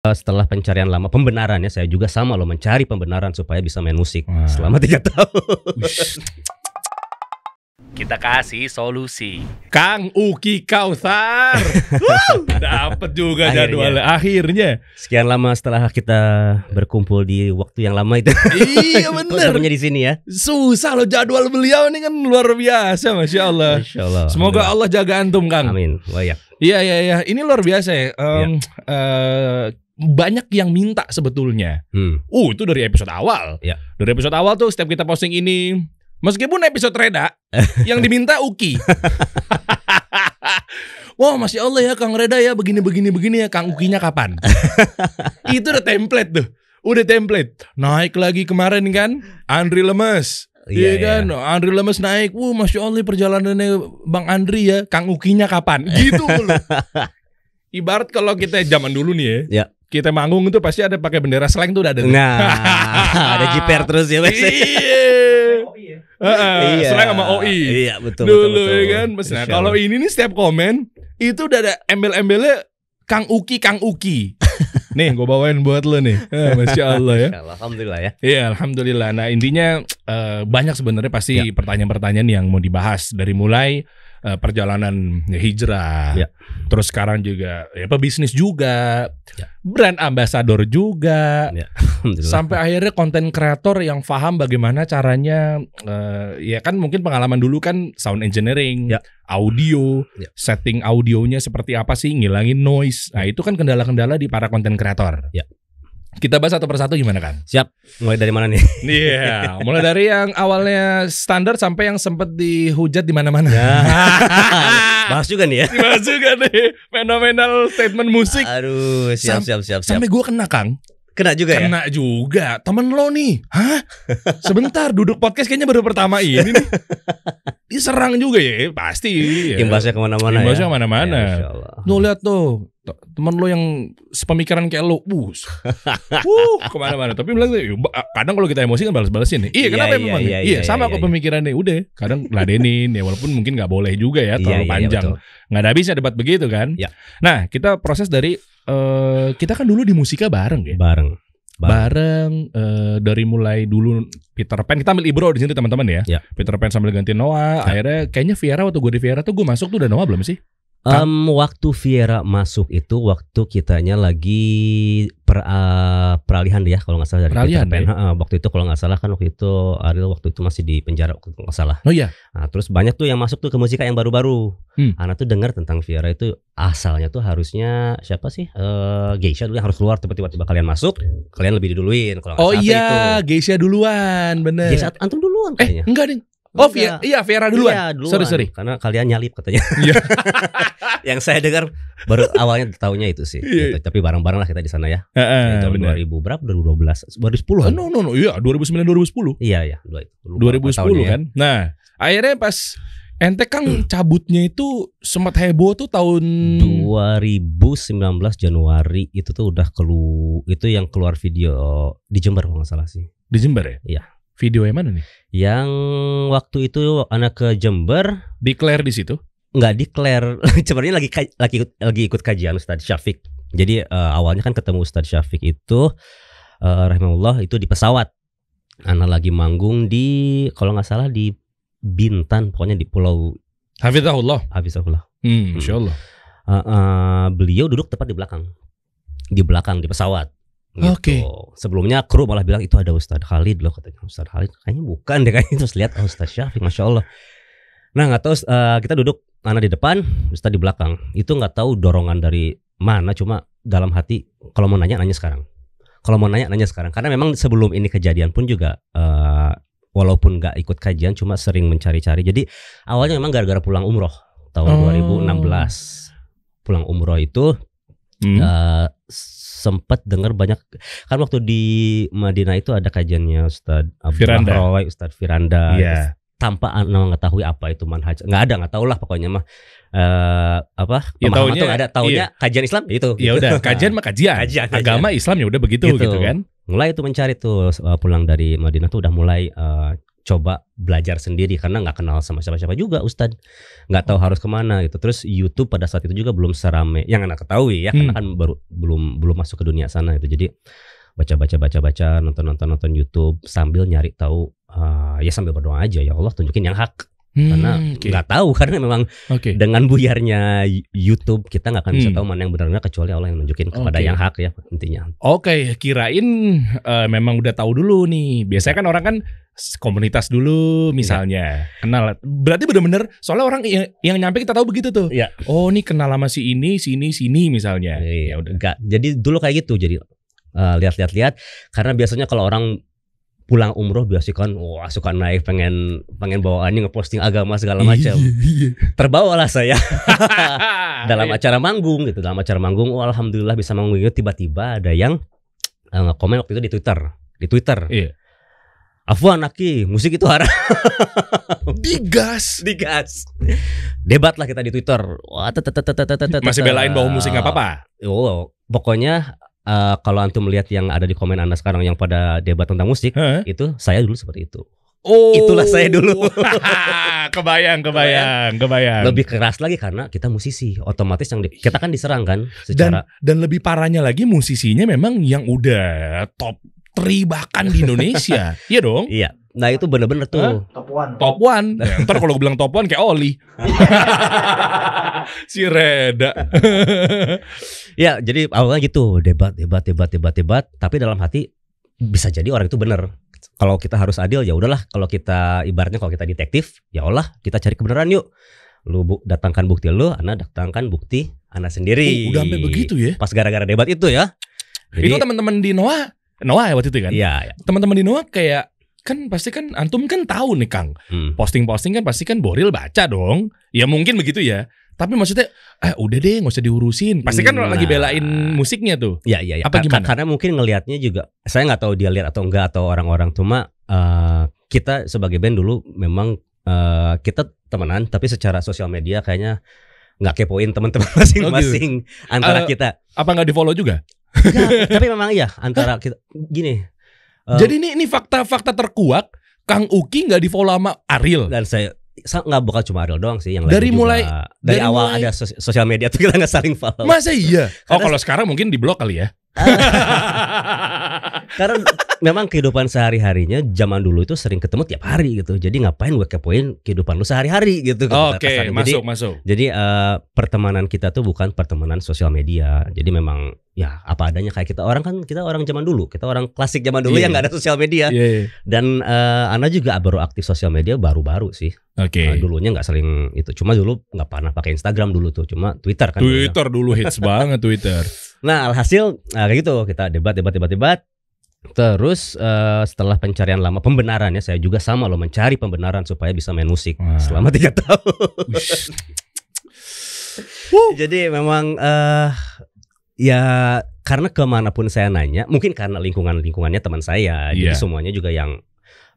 Eh, setelah pencarian lama pembenaran ya, saya juga sama loh mencari pembenaran supaya bisa main musik wow. selama tiga tahun. Kita kasih solusi. Kang Uki Kausar. Dapat juga Akhirnya. jadwal Akhirnya. Sekian lama setelah kita berkumpul di waktu yang lama itu. iya benar. di sini ya. Susah loh jadwal beliau ini kan luar biasa Masya Allah. Masya Allah. Semoga Allah jaga antum Kang. Amin. Wah ya. Iya iya iya, ini luar biasa ya. Um, ya. Uh, banyak yang minta sebetulnya. Hmm. Uh, itu dari episode awal. Ya. Dari episode awal tuh setiap kita posting ini, meskipun episode Reda yang diminta Uki. Wah, wow, masih Allah ya Kang Reda ya begini begini begini ya Kang Ukinya kapan? itu udah template tuh, udah template. Naik lagi kemarin kan, Andri lemes. Oh, iya yeah, iya. kan, yeah. Andri lemes naik. Wah, masya Allah perjalanannya Bang Andri ya, Kang Ukinya kapan? Gitu loh. Ibarat kalau kita zaman dulu nih ya, yeah kita manggung itu pasti ada pakai bendera slang tuh udah ada. Nah, ada jiper terus ya mas. Iya. Ya? iya. Slang sama OI. Iya betul. Dulu betul, betul. ya kan. Nah, kalau ini nih setiap komen itu udah ada embel-embelnya Kang Uki, Kang Uki. nih, gue bawain buat lo nih. Eh, Masya Allah ya. alhamdulillah ya. Iya, alhamdulillah. Nah, intinya uh, banyak sebenarnya pasti iya. pertanyaan-pertanyaan ya. yang mau dibahas dari mulai uh, perjalanan hijrah. Ya. Terus sekarang juga ya pebisnis juga, ya. brand ambassador juga. Ya. sampai akhirnya konten kreator yang paham bagaimana caranya uh, ya kan mungkin pengalaman dulu kan sound engineering, ya. audio, ya. setting audionya seperti apa sih, ngilangin noise. Nah, itu kan kendala-kendala di para konten kreator. Ya. Kita bahas satu persatu gimana kan? Siap. Mulai dari mana nih? Iya, yeah, mulai dari yang awalnya standar sampai yang sempat dihujat di mana-mana. Ya. bahas juga nih ya. Bahas juga nih. Fenomenal statement musik. Aduh, siap siap siap siap. Sampai gua kena, Kang. Kena juga Kena ya? Kena juga. Temen lo nih. Hah? Sebentar duduk podcast kayaknya baru pertama ini nih. diserang juga ya eh, pasti iya. ya. imbasnya kemana-mana imbasnya ya? kemana-mana ya, lu lihat tuh teman lo yang sepemikiran kayak lo bus uh kemana-mana tapi bilang kadang kalau kita emosi kan balas-balasin iya, iya kenapa ya, memang iya, iya, iya sama iya, kok iya. pemikirannya udah kadang ngeladenin ya walaupun mungkin nggak boleh juga ya terlalu iya, panjang nggak ada habisnya debat begitu kan iya. nah kita proses dari uh, kita kan dulu di musika bareng ya bareng bareng uh, dari mulai dulu Peter Pan kita ambil Ibro di sini teman-teman ya. ya. Peter Pan sambil ganti Noah, ya. akhirnya kayaknya Viera waktu gue di Viera tuh gue masuk tuh udah Noah belum sih? Um, waktu Viera masuk itu waktu kitanya lagi per, uh, peralihan ya kalau nggak salah dari peralihan Peter Pan. Ya? waktu itu kalau nggak salah kan waktu itu Ariel waktu itu masih di penjara kalau nggak salah. Oh iya. Nah, terus banyak tuh yang masuk tuh ke musika yang baru-baru. Hmm. Anak tuh dengar tentang Viera itu asalnya tuh harusnya siapa sih? Uh, Geisha dulu yang harus keluar tiba-tiba kalian masuk, kalian lebih diduluin kalau Oh iya, itu. Geisha duluan, bener. Geisha antum duluan eh, kayaknya. Eh, enggak, Ding. Oh Vera, iya Vera iya, duluan. Iya, duluan. Sorry sorry. Karena kalian nyalip katanya. Iya. yang saya dengar baru awalnya tahunya itu sih. Iya. iya. Gitu. Tapi bareng-bareng lah kita di sana ya. Heeh. Eh, eh, 2000 berapa? 2012. 2010. Kan? Oh, no no no, iya 2009 2010. Iya iya, 2010 ya. kan. Ya. Nah, akhirnya pas Ente kan hmm. cabutnya itu sempat heboh tuh tahun 2019 Januari itu tuh udah kelu itu yang keluar video di Jember kalau nggak salah sih. Di Jember ya? Iya. Video yang mana nih? Yang waktu itu anak ke Jember. Declare di situ? Nggak declare. Sebenarnya lagi lagi lagi ikut kajian Ustadz Syafiq. Jadi uh, awalnya kan ketemu Ustadz Syafiq itu uh, rahimahullah itu di pesawat. Anak lagi manggung di kalau nggak salah di Bintan, pokoknya di pulau Hafizahullah. Hafizahullah. Hmm, insyaallah. Hmm. Uh, eh, uh, beliau duduk tepat di belakang. Di belakang di pesawat. Gitu. Oke. Okay. Sebelumnya kru malah bilang itu ada Ustadz Khalid loh katanya Ustadz Khalid kayaknya bukan deh kayaknya terus lihat oh, Ustadz Syafiq masya Allah. Nah nggak tahu uh, kita duduk anak di depan, Ustadz di belakang. Itu nggak tahu dorongan dari mana, cuma dalam hati kalau mau nanya nanya sekarang. Kalau mau nanya nanya sekarang, karena memang sebelum ini kejadian pun juga uh, walaupun nggak ikut kajian, cuma sering mencari-cari. Jadi awalnya memang gara-gara pulang umroh tahun oh. 2016 pulang umroh itu hmm. uh, sempat dengar banyak kan waktu di Madinah itu ada kajiannya Ustadz Firanda. Roy, Ustadz Firanda. Yeah. Iya. Tanpa mengetahui apa itu manhaj, nggak ada, nggak tahu lah pokoknya mah uh, apa ya, pemahaman tuh ada, tahunya iya. kajian Islam ya itu. Ya udah, kajian mah kajian. kajian, kajian. Agama Islam ya udah begitu gitu. gitu kan. Mulai itu mencari tuh eh, pulang dari Madinah tuh udah mulai uh, coba belajar sendiri karena nggak kenal sama siapa-siapa juga Ustad nggak tahu harus kemana gitu terus YouTube pada saat itu juga belum serame yang anak ketahui ya hmm. karena kan baru belum belum masuk ke dunia sana itu jadi baca-baca baca-baca nonton-nonton nonton YouTube sambil nyari tahu uh, ya sambil berdoa aja ya Allah tunjukin yang hak Hmm, karena nggak okay. tahu karena memang okay. dengan buyarnya YouTube kita nggak akan bisa hmm. tahu mana yang benarnya kecuali Allah yang nunjukin kepada yang hak ya intinya. Oke, okay, kirain uh, memang udah tahu dulu nih. Biasanya kan orang kan komunitas dulu misalnya. Ya. Kenal. Berarti benar-benar soalnya orang yang, yang nyampe kita tahu begitu tuh. Ya. Oh, nih kenal sama si ini, sini, sini misalnya. Iya, ya udah. Enggak. Jadi dulu kayak gitu. Jadi lihat lihat uh, eh, lihat, lihat, lihat. karena biasanya kalau orang pulang umroh biasa kan wah suka naik pengen pengen bawaannya ngeposting agama segala macam iya, iya. terbawalah saya dalam iya. acara manggung gitu dalam acara manggung oh, alhamdulillah bisa manggung tiba-tiba ada yang uh, eh, komen waktu itu di twitter di twitter iya. Afwan Aki, musik itu haram. digas, digas. Debat lah kita di Twitter. Wah, Masih belain bahwa musik nggak apa-apa. Oh, pokoknya uh, kalau antum melihat yang ada di komen anda sekarang yang pada debat tentang musik huh? itu saya dulu seperti itu Oh, itulah saya dulu. kebayang, kebayang, kebayang. Lebih keras lagi karena kita musisi, otomatis yang di, kita kan diserang kan secara dan, dan lebih parahnya lagi musisinya memang yang udah top factory bahkan di Indonesia. iya dong. Iya. Nah itu bener-bener tuh. Huh? Top one. Top one. Ya, ntar kalau gue bilang top one kayak Oli. si Reda. ya jadi awalnya gitu debat debat debat debat debat. Tapi dalam hati bisa jadi orang itu bener. Kalau kita harus adil ya udahlah. Kalau kita ibaratnya kalau kita detektif ya Allah kita cari kebenaran yuk lu bu datangkan bukti lu, anak datangkan bukti anak sendiri. Oh, udah sampai begitu ya? Pas gara-gara debat itu ya. Jadi, itu teman-teman di Noah Noah ya waktu itu kan. Iya. Ya. Teman-teman di Noah kayak kan pasti kan antum kan tahu nih Kang. posting hmm. Posting-posting kan pasti kan Boril baca dong. Ya mungkin begitu ya. Tapi maksudnya eh, udah deh nggak usah diurusin. Pasti kan nah. lagi belain musiknya tuh. Iya iya. Ya. Apa gimana? Karena mungkin ngelihatnya juga saya nggak tahu dia lihat atau enggak atau orang-orang cuma uh, kita sebagai band dulu memang uh, kita temenan tapi secara sosial media kayaknya nggak kepoin teman-teman masing-masing oh, gitu. antara uh, kita. Apa nggak di follow juga? ya, tapi memang iya antara kita gini. Eh, Jadi ini ini fakta-fakta terkuak Kang Uki nggak di follow sama Aril. Dan saya nggak bakal cuma Ariel doang sih yang dari lain mulai dari, dari awal mulai, ada sos sosial media tuh kita nggak saling follow masa iya oh Karena, kalau sekarang mungkin di blok kali ya karena memang kehidupan sehari-harinya zaman dulu itu sering ketemu tiap hari gitu. Jadi ngapain gue kepoin kehidupan lu sehari-hari gitu. Oke, okay. masuk jadi, masuk. Jadi uh, pertemanan kita tuh bukan pertemanan sosial media. Jadi memang ya apa adanya kayak kita orang kan kita orang zaman dulu. Kita orang klasik zaman dulu yeah. yang gak ada sosial media. Yeah, yeah. Dan uh, Ana juga baru aktif sosial media baru-baru sih. Oke. Okay. Nah, eh, dulunya nggak sering itu. Cuma dulu nggak pernah pakai Instagram dulu tuh. Cuma Twitter kan. Ya. Twitter dulu, dulu hits banget Twitter. Nah alhasil kayak gitu kita debat debat debat debat Terus uh, setelah pencarian lama pembenaran ya saya juga sama loh mencari pembenaran supaya bisa main musik wow. selama tiga tahun. Jadi memang uh, ya karena kemanapun saya nanya mungkin karena lingkungan lingkungannya teman saya yeah. jadi iya. semuanya juga yang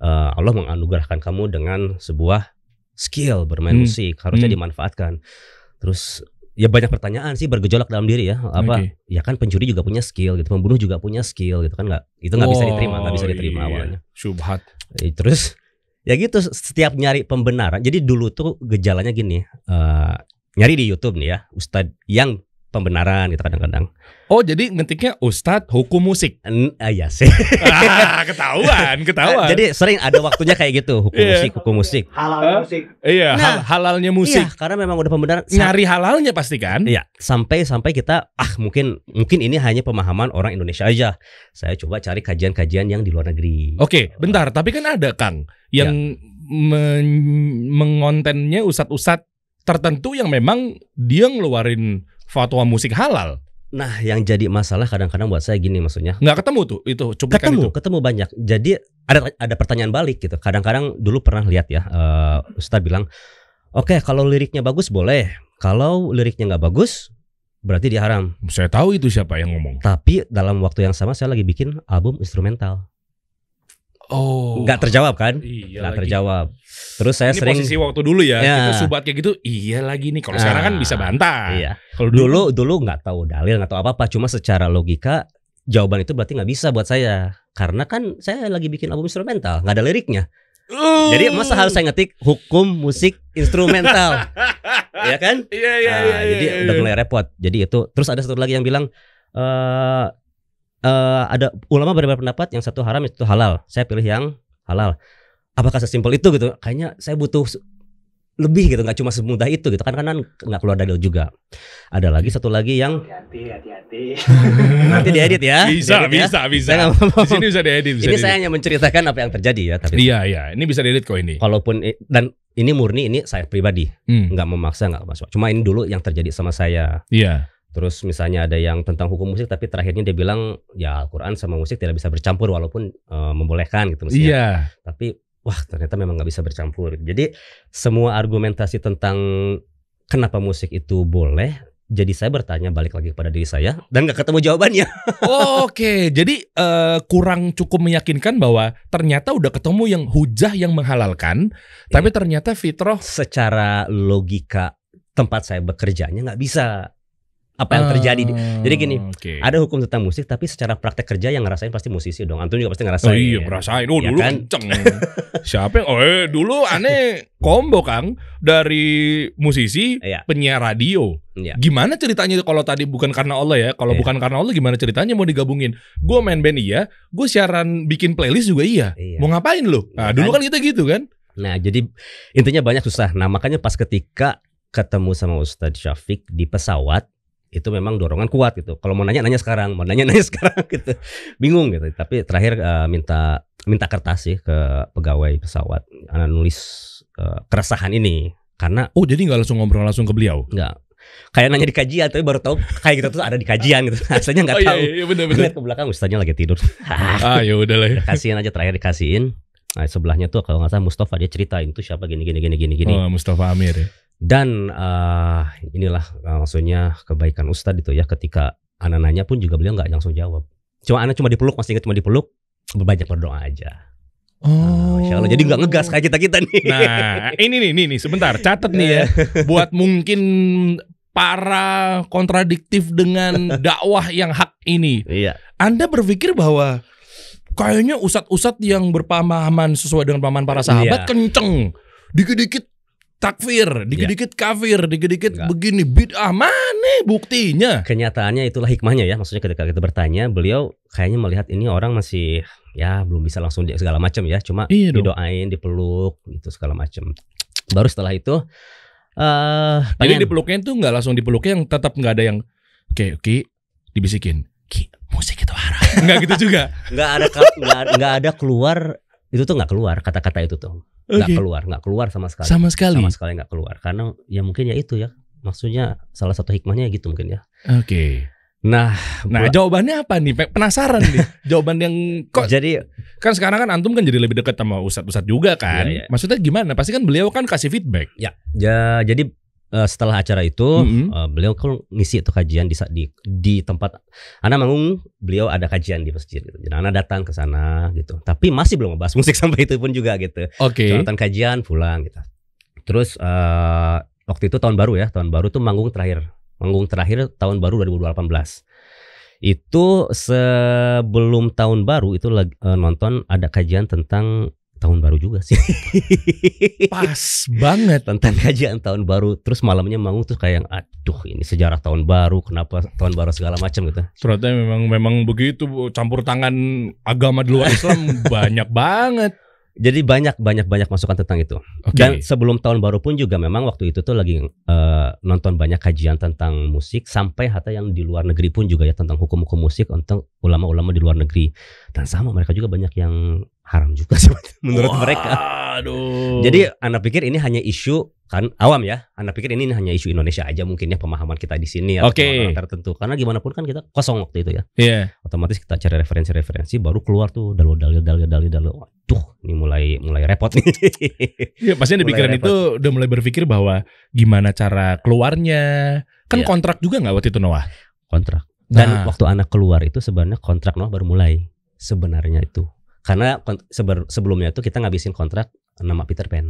uh, Allah menganugerahkan kamu dengan sebuah skill bermain hmm. musik harusnya hmm. dimanfaatkan. Terus ya banyak pertanyaan sih bergejolak dalam diri ya apa okay. ya kan pencuri juga punya skill gitu pembunuh juga punya skill gitu kan nggak itu nggak oh, bisa diterima nggak bisa diterima iya. awalnya subhat eh, terus ya gitu setiap nyari pembenaran jadi dulu tuh gejalanya gini uh, nyari di YouTube nih ya Ustadz yang pembenaran gitu kadang-kadang. Oh jadi ngetiknya Ustadz hukum musik? N ah, iya sih. ah, ketahuan, ketahuan. jadi sering ada waktunya kayak gitu hukum yeah. musik, hukum musik. Halal musik. Iya, nah, hal halalnya musik. Iya, karena memang udah pembenaran. Nyari halalnya pasti kan? Iya. Sampai sampai kita ah mungkin mungkin ini hanya pemahaman orang Indonesia aja. Saya coba cari kajian-kajian yang di luar negeri. Oke, okay, bentar. Tapi kan ada Kang yang ya. men mengontennya ustadz-ustadz tertentu yang memang dia ngeluarin fatwa musik halal. Nah, yang jadi masalah kadang-kadang buat saya gini maksudnya. Nggak ketemu tuh itu cuplikan ketemu, itu. Ketemu banyak. Jadi ada ada pertanyaan balik gitu. Kadang-kadang dulu pernah lihat ya uh, eh, Ustaz bilang, "Oke, okay, kalau liriknya bagus boleh. Kalau liriknya nggak bagus berarti diharam. Saya tahu itu siapa yang ngomong. Tapi dalam waktu yang sama saya lagi bikin album instrumental. Oh. Nggak terjawab kan? Iya. Nggak terjawab. Terus saya ini sering posisi waktu dulu ya, ya. kita subat kayak gitu. Iya lagi nih. Kalau nah, sekarang kan ah. bisa bantah. Iya. Kalau dulu dulu kan- nggak tahu dalil nggak tahu apa apa. Cuma secara logika jawaban itu berarti nggak bisa buat saya karena kan saya lagi bikin album instrumental nggak ada liriknya. Uh. Jadi masa harus saya ngetik hukum musik instrumental, ya kan? Iya iya. Ah, iya, jadi iya, udah iya. mulai repot. Jadi itu terus ada satu lagi yang bilang. Uh, uh, ada ulama berbeda pendapat yang satu haram itu halal saya pilih yang halal apakah sesimpel itu gitu kayaknya saya butuh lebih gitu nggak cuma semudah itu gitu kan kan, nggak keluar dalil juga ada lagi satu lagi yang hati hati nanti diedit ya bisa diedit bisa ya. bisa saya di sini bisa diedit bisa ini saya hanya menceritakan apa yang terjadi ya tapi iya iya ini bisa diedit kok ini walaupun dan ini murni ini saya pribadi hmm. nggak memaksa nggak masuk cuma ini dulu yang terjadi sama saya iya Terus misalnya ada yang tentang hukum musik tapi terakhirnya dia bilang ya Al-Qur'an sama musik tidak bisa bercampur walaupun e, membolehkan gitu misalnya. Iya. Tapi wah ternyata memang nggak bisa bercampur. Jadi semua argumentasi tentang kenapa musik itu boleh jadi saya bertanya balik lagi kepada diri saya dan gak ketemu jawabannya. oh, Oke, okay. jadi uh, kurang cukup meyakinkan bahwa ternyata udah ketemu yang hujah yang menghalalkan, eh, tapi iya. ternyata fitroh secara logika tempat saya bekerjanya nggak bisa apa yang terjadi. Hmm, Jadi gini, okay. ada hukum tentang musik tapi secara praktek kerja yang ngerasain pasti musisi dong. Antum juga pasti ngerasain. Oh iya, ngerasain. Oh, ya dulu kan? kenceng. Siapa yang oh, eh, dulu aneh combo Kang dari musisi iya. penyiar radio. Iya. Gimana ceritanya kalau tadi bukan karena Allah ya? Kalau iya. bukan karena Allah gimana ceritanya mau digabungin? Gue main band iya, gue siaran bikin playlist juga iya. iya. Mau ngapain lo? Iya nah, dulu kan? kan kita gitu kan. Nah, jadi intinya banyak susah. Nah, makanya pas ketika ketemu sama Ustadz Syafiq di pesawat, itu memang dorongan kuat gitu. Kalau mau nanya nanya sekarang, mau nanya nanya sekarang gitu. Bingung gitu. Tapi terakhir uh, minta minta kertas sih ke pegawai pesawat anak nulis uh, eh, keresahan ini karena oh jadi nggak langsung ngobrol langsung ke beliau? Nggak. Kayak nanya di kajian tapi baru tahu kayak gitu tuh ada di kajian gitu. Aslinya nggak oh, iya, tahu. Iya, iya, Lihat ke belakang ustaznya lagi tidur. ah ya udahlah. Ya. Kasihin aja terakhir dikasihin. Nah, sebelahnya tuh kalau nggak salah Mustafa dia ceritain tuh siapa gini gini gini gini gini. Oh, Mustafa Amir ya dan uh, inilah uh, maksudnya kebaikan Ustadz itu ya ketika anak nanya pun juga beliau nggak langsung jawab cuma anak cuma dipeluk masih ingat cuma dipeluk banyak berdoa aja ah, Oh, Insya Allah. Jadi nggak ngegas kayak kita kita nih. Nah, ini nih, ini nih, sebentar, catat nih ya. Buat mungkin para kontradiktif dengan dakwah yang hak ini. Iya. Anda berpikir bahwa kayaknya usat-usat yang berpemahaman sesuai dengan pemahaman para sahabat iya. kenceng. Dikit-dikit takfir, dikit-dikit iya. kafir, dikit-dikit begini bid'ah mana buktinya? Kenyataannya itulah hikmahnya ya, maksudnya ketika kita bertanya, beliau kayaknya melihat ini orang masih ya belum bisa langsung segala macam ya, cuma iya didoain, dipeluk itu segala macam. Baru setelah itu eh uh, jadi dipeluknya itu nggak langsung dipeluknya yang tetap nggak ada yang oke okay, oke okay, dibisikin Ki, musik itu haram nggak gitu juga nggak ada nggak ada keluar itu tuh nggak keluar kata-kata itu tuh nggak keluar nggak keluar sama sekali sama sekali sama sekali nggak keluar karena ya mungkin ya itu ya maksudnya salah satu hikmahnya gitu mungkin ya oke okay. nah nah jawabannya apa nih penasaran nih jawaban yang kok jadi kan sekarang kan antum kan jadi lebih dekat sama ustadz ustadz juga kan iya, iya. maksudnya gimana pasti kan beliau kan kasih feedback ya, ya jadi uh, setelah acara itu mm-hmm. uh, beliau kan ngisi itu kajian di di, di tempat anak manggung beliau ada kajian di masjid gitu. Jadi Ana datang ke sana gitu. Tapi masih belum ngebahas musik sampai itu pun juga gitu. Oke. Okay. kajian pulang gitu. Terus uh, waktu itu tahun baru ya, tahun baru tuh manggung terakhir. Manggung terakhir tahun baru 2018. Itu sebelum tahun baru itu uh, nonton ada kajian tentang tahun baru juga sih. Pas banget. Tentang kajian tahun baru, terus malamnya mau tuh kayak aduh ini sejarah tahun baru, kenapa tahun baru segala macam gitu. Ternyata memang memang begitu campur tangan agama di luar Islam banyak banget. Jadi banyak banyak banyak masukan tentang itu. Okay. Dan sebelum tahun baru pun juga memang waktu itu tuh lagi uh, nonton banyak kajian tentang musik sampai hatta yang di luar negeri pun juga ya tentang hukum-hukum musik untuk ulama-ulama di luar negeri. Dan sama mereka juga banyak yang haram juga sih menurut Wah, mereka. Aduh. Jadi Anda pikir ini hanya isu kan awam ya? Anda pikir ini hanya isu Indonesia aja mungkin ya pemahaman kita di sini atau okay. orang tertentu. Karena gimana pun kan kita kosong waktu itu ya. Iya. Yeah. Otomatis kita cari referensi-referensi baru keluar tuh dalil dalil dalil dalil dalil. Waduh, ini mulai mulai repot nih. Iya, pasti ada pikiran itu udah mulai berpikir bahwa gimana cara keluarnya. Kan yeah. kontrak juga nggak waktu itu Noah? Kontrak. Dan nah. waktu anak keluar itu sebenarnya kontrak Noah baru mulai sebenarnya itu karena sebelumnya tuh kita ngabisin kontrak nama Peter Pan.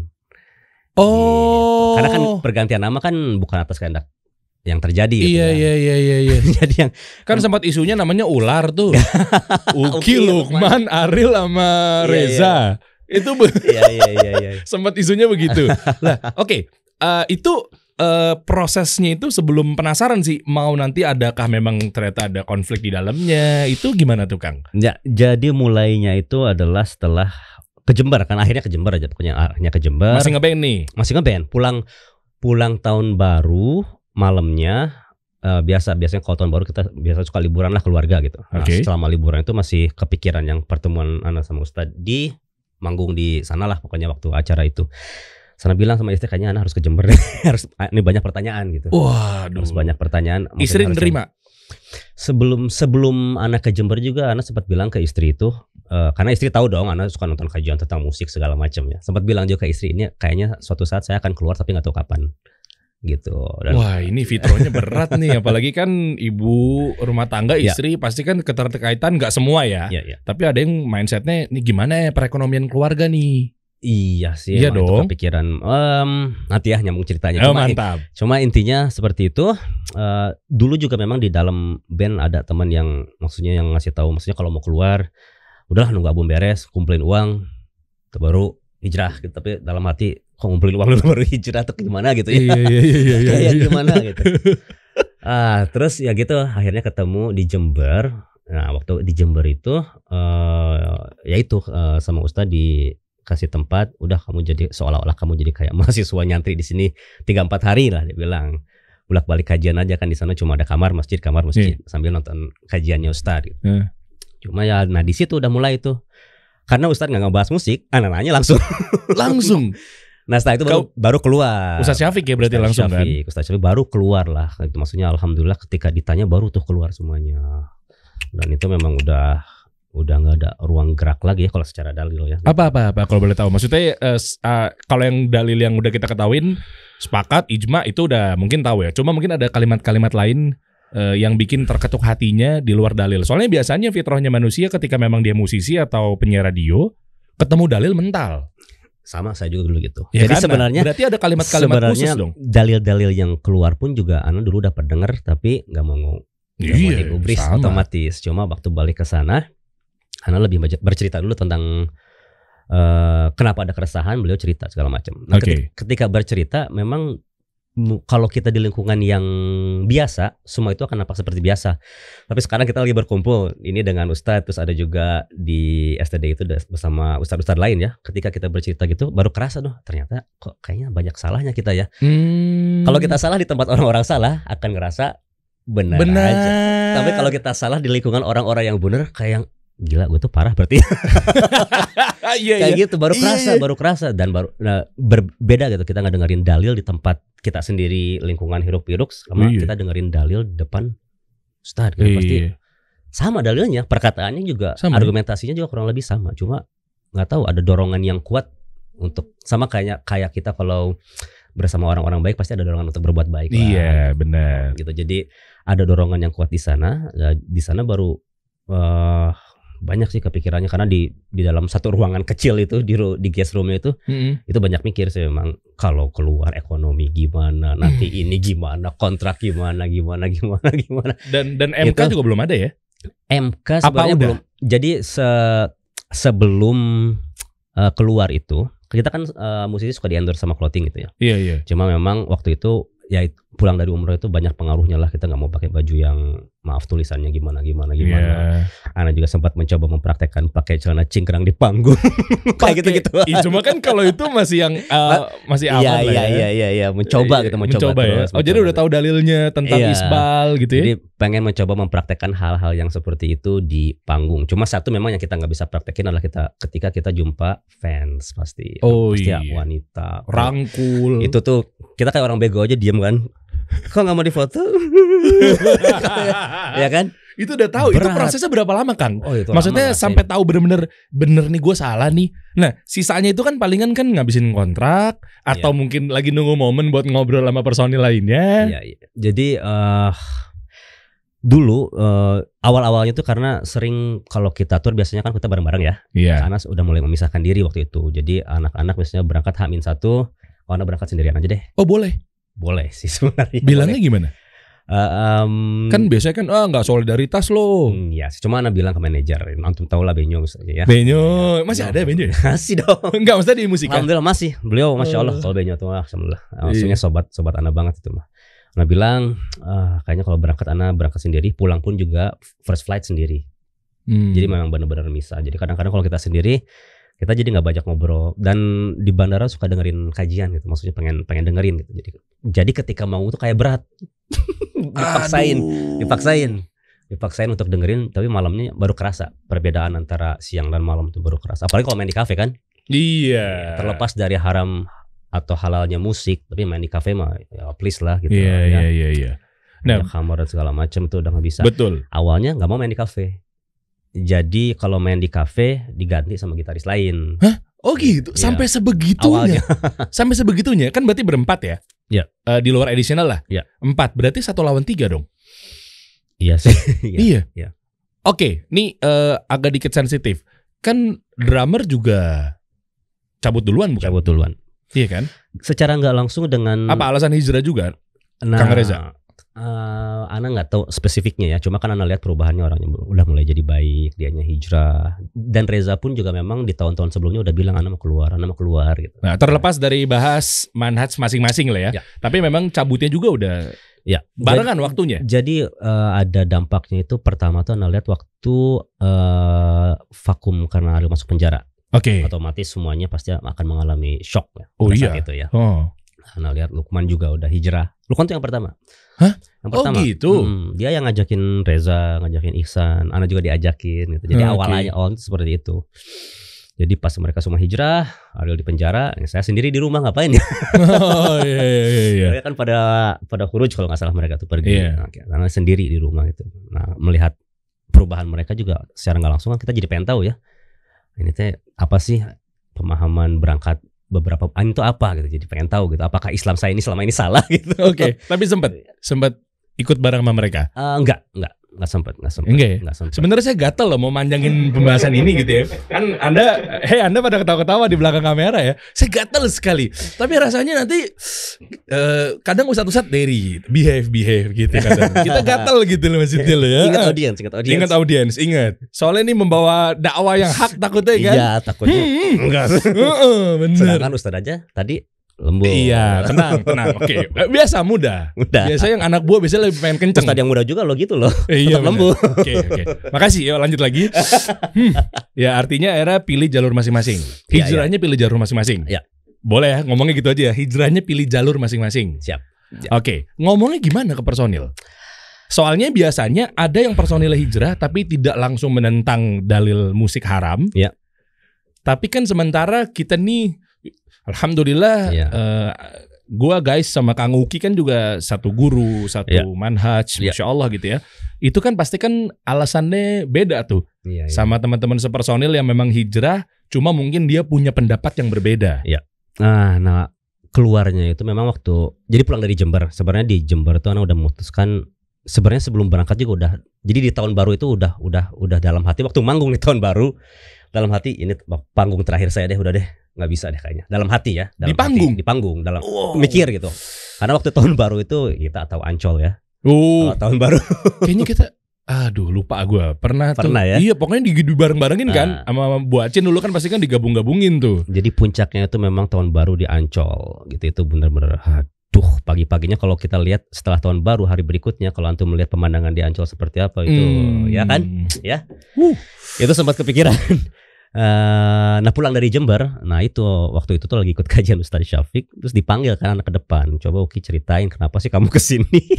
Gitu. Oh. Karena kan pergantian nama kan bukan atas kehendak yang terjadi iya, gitu iya, kan. iya iya iya iya jadi yang kan sempat isunya namanya ular tuh Uki Lukman Aril sama Reza iya, iya. itu iya, iya, iya, iya. sempat isunya begitu lah oke okay. uh, eh, itu uh, prosesnya itu sebelum penasaran sih mau nanti adakah memang ternyata ada konflik di dalamnya itu gimana tuh Kang? Ya, jadi mulainya itu adalah setelah ke Jember kan akhirnya ke Jember aja pokoknya akhirnya ke Jember. Masih ngeband nih. Masih ngeband. Pulang pulang tahun baru malamnya uh, biasa biasanya kalau tahun baru kita biasa suka liburan lah keluarga gitu. Nah, okay. selama liburan itu masih kepikiran yang pertemuan anak sama Ustadz di manggung di sanalah pokoknya waktu acara itu sana bilang sama istri kayaknya anak harus ke Jember harus ah, ini banyak pertanyaan gitu. Wah, harus banyak pertanyaan. Istri nerima. Sebelum sebelum anak ke Jember juga anak sempat bilang ke istri itu uh, karena istri tahu dong anak suka nonton kajian tentang musik segala macam ya. Sempat bilang juga ke istri ini kayaknya suatu saat saya akan keluar tapi nggak tahu kapan gitu. Dan, Wah ini fiturnya berat nih, apalagi kan ibu rumah tangga ya. istri ya. pasti kan keterkaitan nggak semua ya. Ya, ya. Tapi ada yang mindsetnya ini gimana ya perekonomian keluarga nih. Iya sih, iya dong. Kepikiran. Um, nanti ya nyambung ceritanya. Oh, cuma, mantap. In, cuma intinya seperti itu. Uh, dulu juga memang di dalam band ada teman yang maksudnya yang ngasih tahu, maksudnya kalau mau keluar, udahlah nunggu album beres, kumpulin uang, baru hijrah. Gitu. Tapi dalam hati kok ngumpulin uang dulu baru hijrah atau gimana gitu ya? Iya iya iya iya. iya, iya. gimana gitu. Ah, terus ya gitu akhirnya ketemu di Jember. Nah, waktu di Jember itu uh, eh, yaitu uh, eh, sama Ustadz di kasih tempat, udah kamu jadi seolah-olah kamu jadi kayak mahasiswa nyantri di sini tiga empat hari lah dia bilang bolak balik kajian aja kan di sana cuma ada kamar masjid kamar masjid yeah. sambil nonton kajiannya Ustadz. Gitu. Yeah. Cuma ya nah di situ udah mulai tuh karena Ustadz nggak ngebahas musik, anak-anaknya langsung langsung. Nah setelah itu Kau, baru, keluar. Ustaz Syafiq ya berarti Ustaz langsung kan? Syafiq, kan? Ustaz Syafiq baru keluar lah. Maksudnya alhamdulillah ketika ditanya baru tuh keluar semuanya. Dan itu memang udah udah nggak ada ruang gerak lagi ya kalau secara dalil ya. Apa apa apa kalau boleh tahu maksudnya uh, uh, kalau yang dalil yang udah kita ketahuin sepakat ijma itu udah mungkin tahu ya. Cuma mungkin ada kalimat-kalimat lain uh, yang bikin terketuk hatinya di luar dalil. Soalnya biasanya fitrahnya manusia ketika memang dia musisi atau penyiar radio ketemu dalil mental. Sama saya juga dulu gitu. Ya Jadi kan, nah, sebenarnya berarti ada kalimat-kalimat khusus dong. Dalil-dalil yang keluar pun juga Anu dulu udah perdengar tapi nggak mau Gak iya, mau otomatis. Cuma waktu balik ke sana Hana lebih bercerita dulu tentang uh, kenapa ada keresahan, beliau cerita segala macam. Nah, okay. ketika, bercerita memang kalau kita di lingkungan yang biasa, semua itu akan nampak seperti biasa. Tapi sekarang kita lagi berkumpul, ini dengan ustadz, terus ada juga di STD itu bersama ustadz-ustadz lain ya. Ketika kita bercerita gitu, baru kerasa tuh ternyata kok kayaknya banyak salahnya kita ya. Hmm. Kalau kita salah di tempat orang-orang salah, akan ngerasa benar, benar. aja. Tapi kalau kita salah di lingkungan orang-orang yang benar, kayak yang gila gue tuh parah berarti yeah, kayak yeah. gitu baru iya, kerasa yeah, baru kerasa dan baru nah, berbeda gitu kita nggak dengerin dalil di tempat kita sendiri lingkungan hiruk piruk sama iya. kita dengerin dalil depan start gitu pasti iya. sama dalilnya perkataannya juga sama, ya? argumentasinya juga kurang lebih sama cuma nggak tahu ada dorongan yang kuat untuk sama kayaknya kayak kita kalau bersama orang-orang baik pasti ada dorongan untuk berbuat baik. Iya, benar. Gitu. Jadi ada dorongan yang kuat di sana. Ya, di sana baru uh, banyak sih kepikirannya karena di di dalam satu ruangan kecil itu di di guest roomnya itu hmm. itu banyak mikir sih memang kalau keluar ekonomi gimana nanti ini gimana kontrak gimana gimana gimana gimana dan dan MK itu, juga belum ada ya MK sebenarnya belum jadi se sebelum uh, keluar itu kita kan uh, musisi suka diendor sama clothing gitu ya. Iya yeah, iya. Yeah. Cuma memang waktu itu ya pulang dari umroh itu banyak pengaruhnya lah kita nggak mau pakai baju yang maaf tulisannya gimana gimana gimana. Yeah. Ana juga sempat mencoba mempraktekkan pakai celana cingkrang di panggung. kayak gitu gitu. Iya, cuma kan kalau itu masih yang uh, masih iya, aman ya, lah. Iya ya. iya iya iya mencoba gitu mencoba, mencoba ya. terus. Ya? Oh mencoba. jadi udah tahu dalilnya tentang yeah. isbal gitu ya. Jadi pengen mencoba mempraktekkan hal-hal yang seperti itu di panggung. Cuma satu memang yang kita nggak bisa praktekin adalah kita ketika kita jumpa fans pasti. Oh pasti ya, iya. wanita. Rangkul. Itu tuh kita kayak orang bego aja diem kan kok nggak mau difoto ya kan itu udah tahu Berat. itu prosesnya berapa lama kang oh, itu maksudnya lama, sampai iya. tahu bener-bener bener nih gue salah nih nah sisanya itu kan palingan kan ngabisin kontrak atau yeah. mungkin lagi nunggu momen buat ngobrol sama personil lainnya yeah, yeah. jadi uh, dulu uh, awal-awalnya tuh karena sering kalau kita tur biasanya kan kita bareng-bareng ya. Iya. Yeah. Karena udah mulai memisahkan diri waktu itu. Jadi anak-anak biasanya berangkat Hamin satu, anak berangkat sendirian aja deh. Oh boleh boleh sih sebenarnya. Bilangnya boleh. gimana? Uh, um, kan biasanya kan ah nggak solidaritas loh. Hmm, iya, cuma anak bilang ke manajer, antum tahu lah Benyo misalnya ya. Benyo masih iya. ya. ada Benyo? masih dong. Enggak usah di musik. Alhamdulillah masih. Beliau masya Allah kalau eh. Benyo tuh alhamdulillah. Eh, iya. Maksudnya sobat sobat anak banget itu mah. Anak bilang ah, kayaknya kalau berangkat anak berangkat sendiri, pulang pun juga first flight sendiri. Hmm. Jadi memang benar-benar misah. Jadi kadang-kadang kalau kita sendiri kita jadi nggak banyak ngobrol dan di bandara suka dengerin kajian gitu maksudnya pengen pengen dengerin gitu jadi jadi ketika mau tuh kayak berat dipaksain Aduh. dipaksain dipaksain untuk dengerin tapi malamnya baru kerasa perbedaan antara siang dan malam tuh baru kerasa apalagi kalau main di kafe kan iya, iya terlepas dari haram atau halalnya musik tapi main di kafe mah ya please lah gitu iya, kan, ya. iya iya iya nah kamar dan segala macam tuh udah nggak bisa betul awalnya nggak mau main di kafe jadi kalau main di kafe diganti sama gitaris lain. Hah? Oh gitu, iya. sampai yeah. sebegitunya. sampai sebegitunya kan berarti berempat ya? Ya. Uh, di luar additional lah. Iya. Empat, berarti satu lawan tiga dong. Iya sih. iya. iya. Yeah. Oke, okay, nih uh, agak dikit sensitif. Kan drummer juga cabut duluan bukan? Cabut duluan. Iya kan? Secara nggak langsung dengan Apa alasan hijrah juga? Nah, Kang Reza. Uh, Ana nggak tahu spesifiknya ya, cuma kan Ana lihat perubahannya orangnya udah mulai jadi baik, dianya hijrah. Dan Reza pun juga memang di tahun-tahun sebelumnya udah bilang Ana mau keluar, Ana mau keluar gitu. Nah terlepas dari bahas manhaj masing-masing lah ya, ya, tapi memang cabutnya juga udah ya barengan jadi, waktunya. Jadi uh, ada dampaknya itu pertama tuh Ana lihat waktu uh, vakum karena Ariel masuk penjara. Oke. Okay. Otomatis semuanya pasti akan mengalami shock ya. Oh iya. Itu ya. Oh. Nah lihat Lukman juga udah hijrah. Lukman tuh yang pertama. Hah? Yang oh, pertama. Oh gitu. Hmm, dia yang ngajakin Reza, ngajakin Ihsan, Ana juga diajakin gitu. Jadi hmm, awalnya on seperti itu. Jadi pas mereka semua hijrah, Ariel di penjara, saya sendiri di rumah ngapain ya? Oh iya iya iya. iya. Mereka kan pada pada huruj kalau nggak salah mereka tuh pergi, yeah. Iya. karena sendiri di rumah gitu. Nah melihat perubahan mereka juga secara nggak langsung kan kita jadi pengen tahu ya. Ini teh apa sih pemahaman berangkat beberapa ah, itu apa gitu jadi pengen tahu gitu apakah Islam saya ini selama ini salah gitu oke okay. tapi sempat sempat ikut bareng sama mereka uh, enggak enggak nggak sempat nggak sempat enggak ya sempat sebenarnya saya gatel loh mau manjangin pembahasan ini gitu ya kan anda hei eh, anda pada ketawa-ketawa di belakang kamera ya saya gatel sekali tapi rasanya nanti uh, kadang usah usat dari behave behave gitu kadang. kita gatel gitu loh maksudnya loh ya ingat audiens ingat audiens ingat audiens ingat soalnya ini membawa dakwah yang hak takutnya kan iya takutnya hmm, hmm. enggak uh, bener sedangkan ustad aja tadi lembut. Iya, tenang, tenang. Oke, okay. Eh, biasa muda. Muda. Biasa yang anak buah biasanya lebih pengen kenceng. Tadi yang muda juga lo gitu loh. Eh, iya, lembut. Oke, oke. Okay. Makasih. Yuk lanjut lagi. Hmm. Ya artinya era pilih jalur masing-masing. Iya, iya. Hijrahnya ya, ya. pilih jalur masing-masing. Ya. Boleh ya, ngomongnya gitu aja ya. Hijrahnya pilih jalur masing-masing. Siap. Ya. Oke, okay. ngomongnya gimana ke personil? Soalnya biasanya ada yang personil hijrah tapi tidak langsung menentang dalil musik haram. Ya. Tapi kan sementara kita nih Alhamdulillah yeah. Iya. uh, gua guys sama Kang Uki kan juga satu guru, satu yeah. manhaj, yeah. Masya Allah gitu ya. Itu kan pasti kan alasannya beda tuh. Yeah, yeah. Sama teman-teman sepersonil yang memang hijrah, cuma mungkin dia punya pendapat yang berbeda. Yeah. Iya. Nah, nah keluarnya itu memang waktu jadi pulang dari Jember. Sebenarnya di Jember itu anak udah memutuskan sebenarnya sebelum berangkat juga udah jadi di tahun baru itu udah udah udah dalam hati waktu manggung di tahun baru dalam hati ini panggung terakhir saya deh udah deh nggak bisa deh kayaknya dalam hati ya dalam di panggung hati, di panggung dalam wow. mikir gitu karena waktu tahun baru itu kita atau ancol ya oh. tahun baru kayaknya kita aduh lupa gue pernah, pernah tuh ya? iya pokoknya di bareng barengin kan. nah. kan sama buat Acin dulu kan pasti kan digabung gabungin tuh jadi puncaknya itu memang tahun baru di ancol gitu itu bener-bener aduh pagi-paginya kalau kita lihat setelah tahun baru hari berikutnya kalau antum melihat pemandangan di Ancol seperti apa itu ya kan? hmm. ya kan ya uh. itu sempat kepikiran Eh, nah pulang dari Jember, nah itu waktu itu tuh lagi ikut kajian Ustadz Syafiq, terus dipanggil kan anak ke depan, coba Oki ceritain kenapa sih kamu kesini?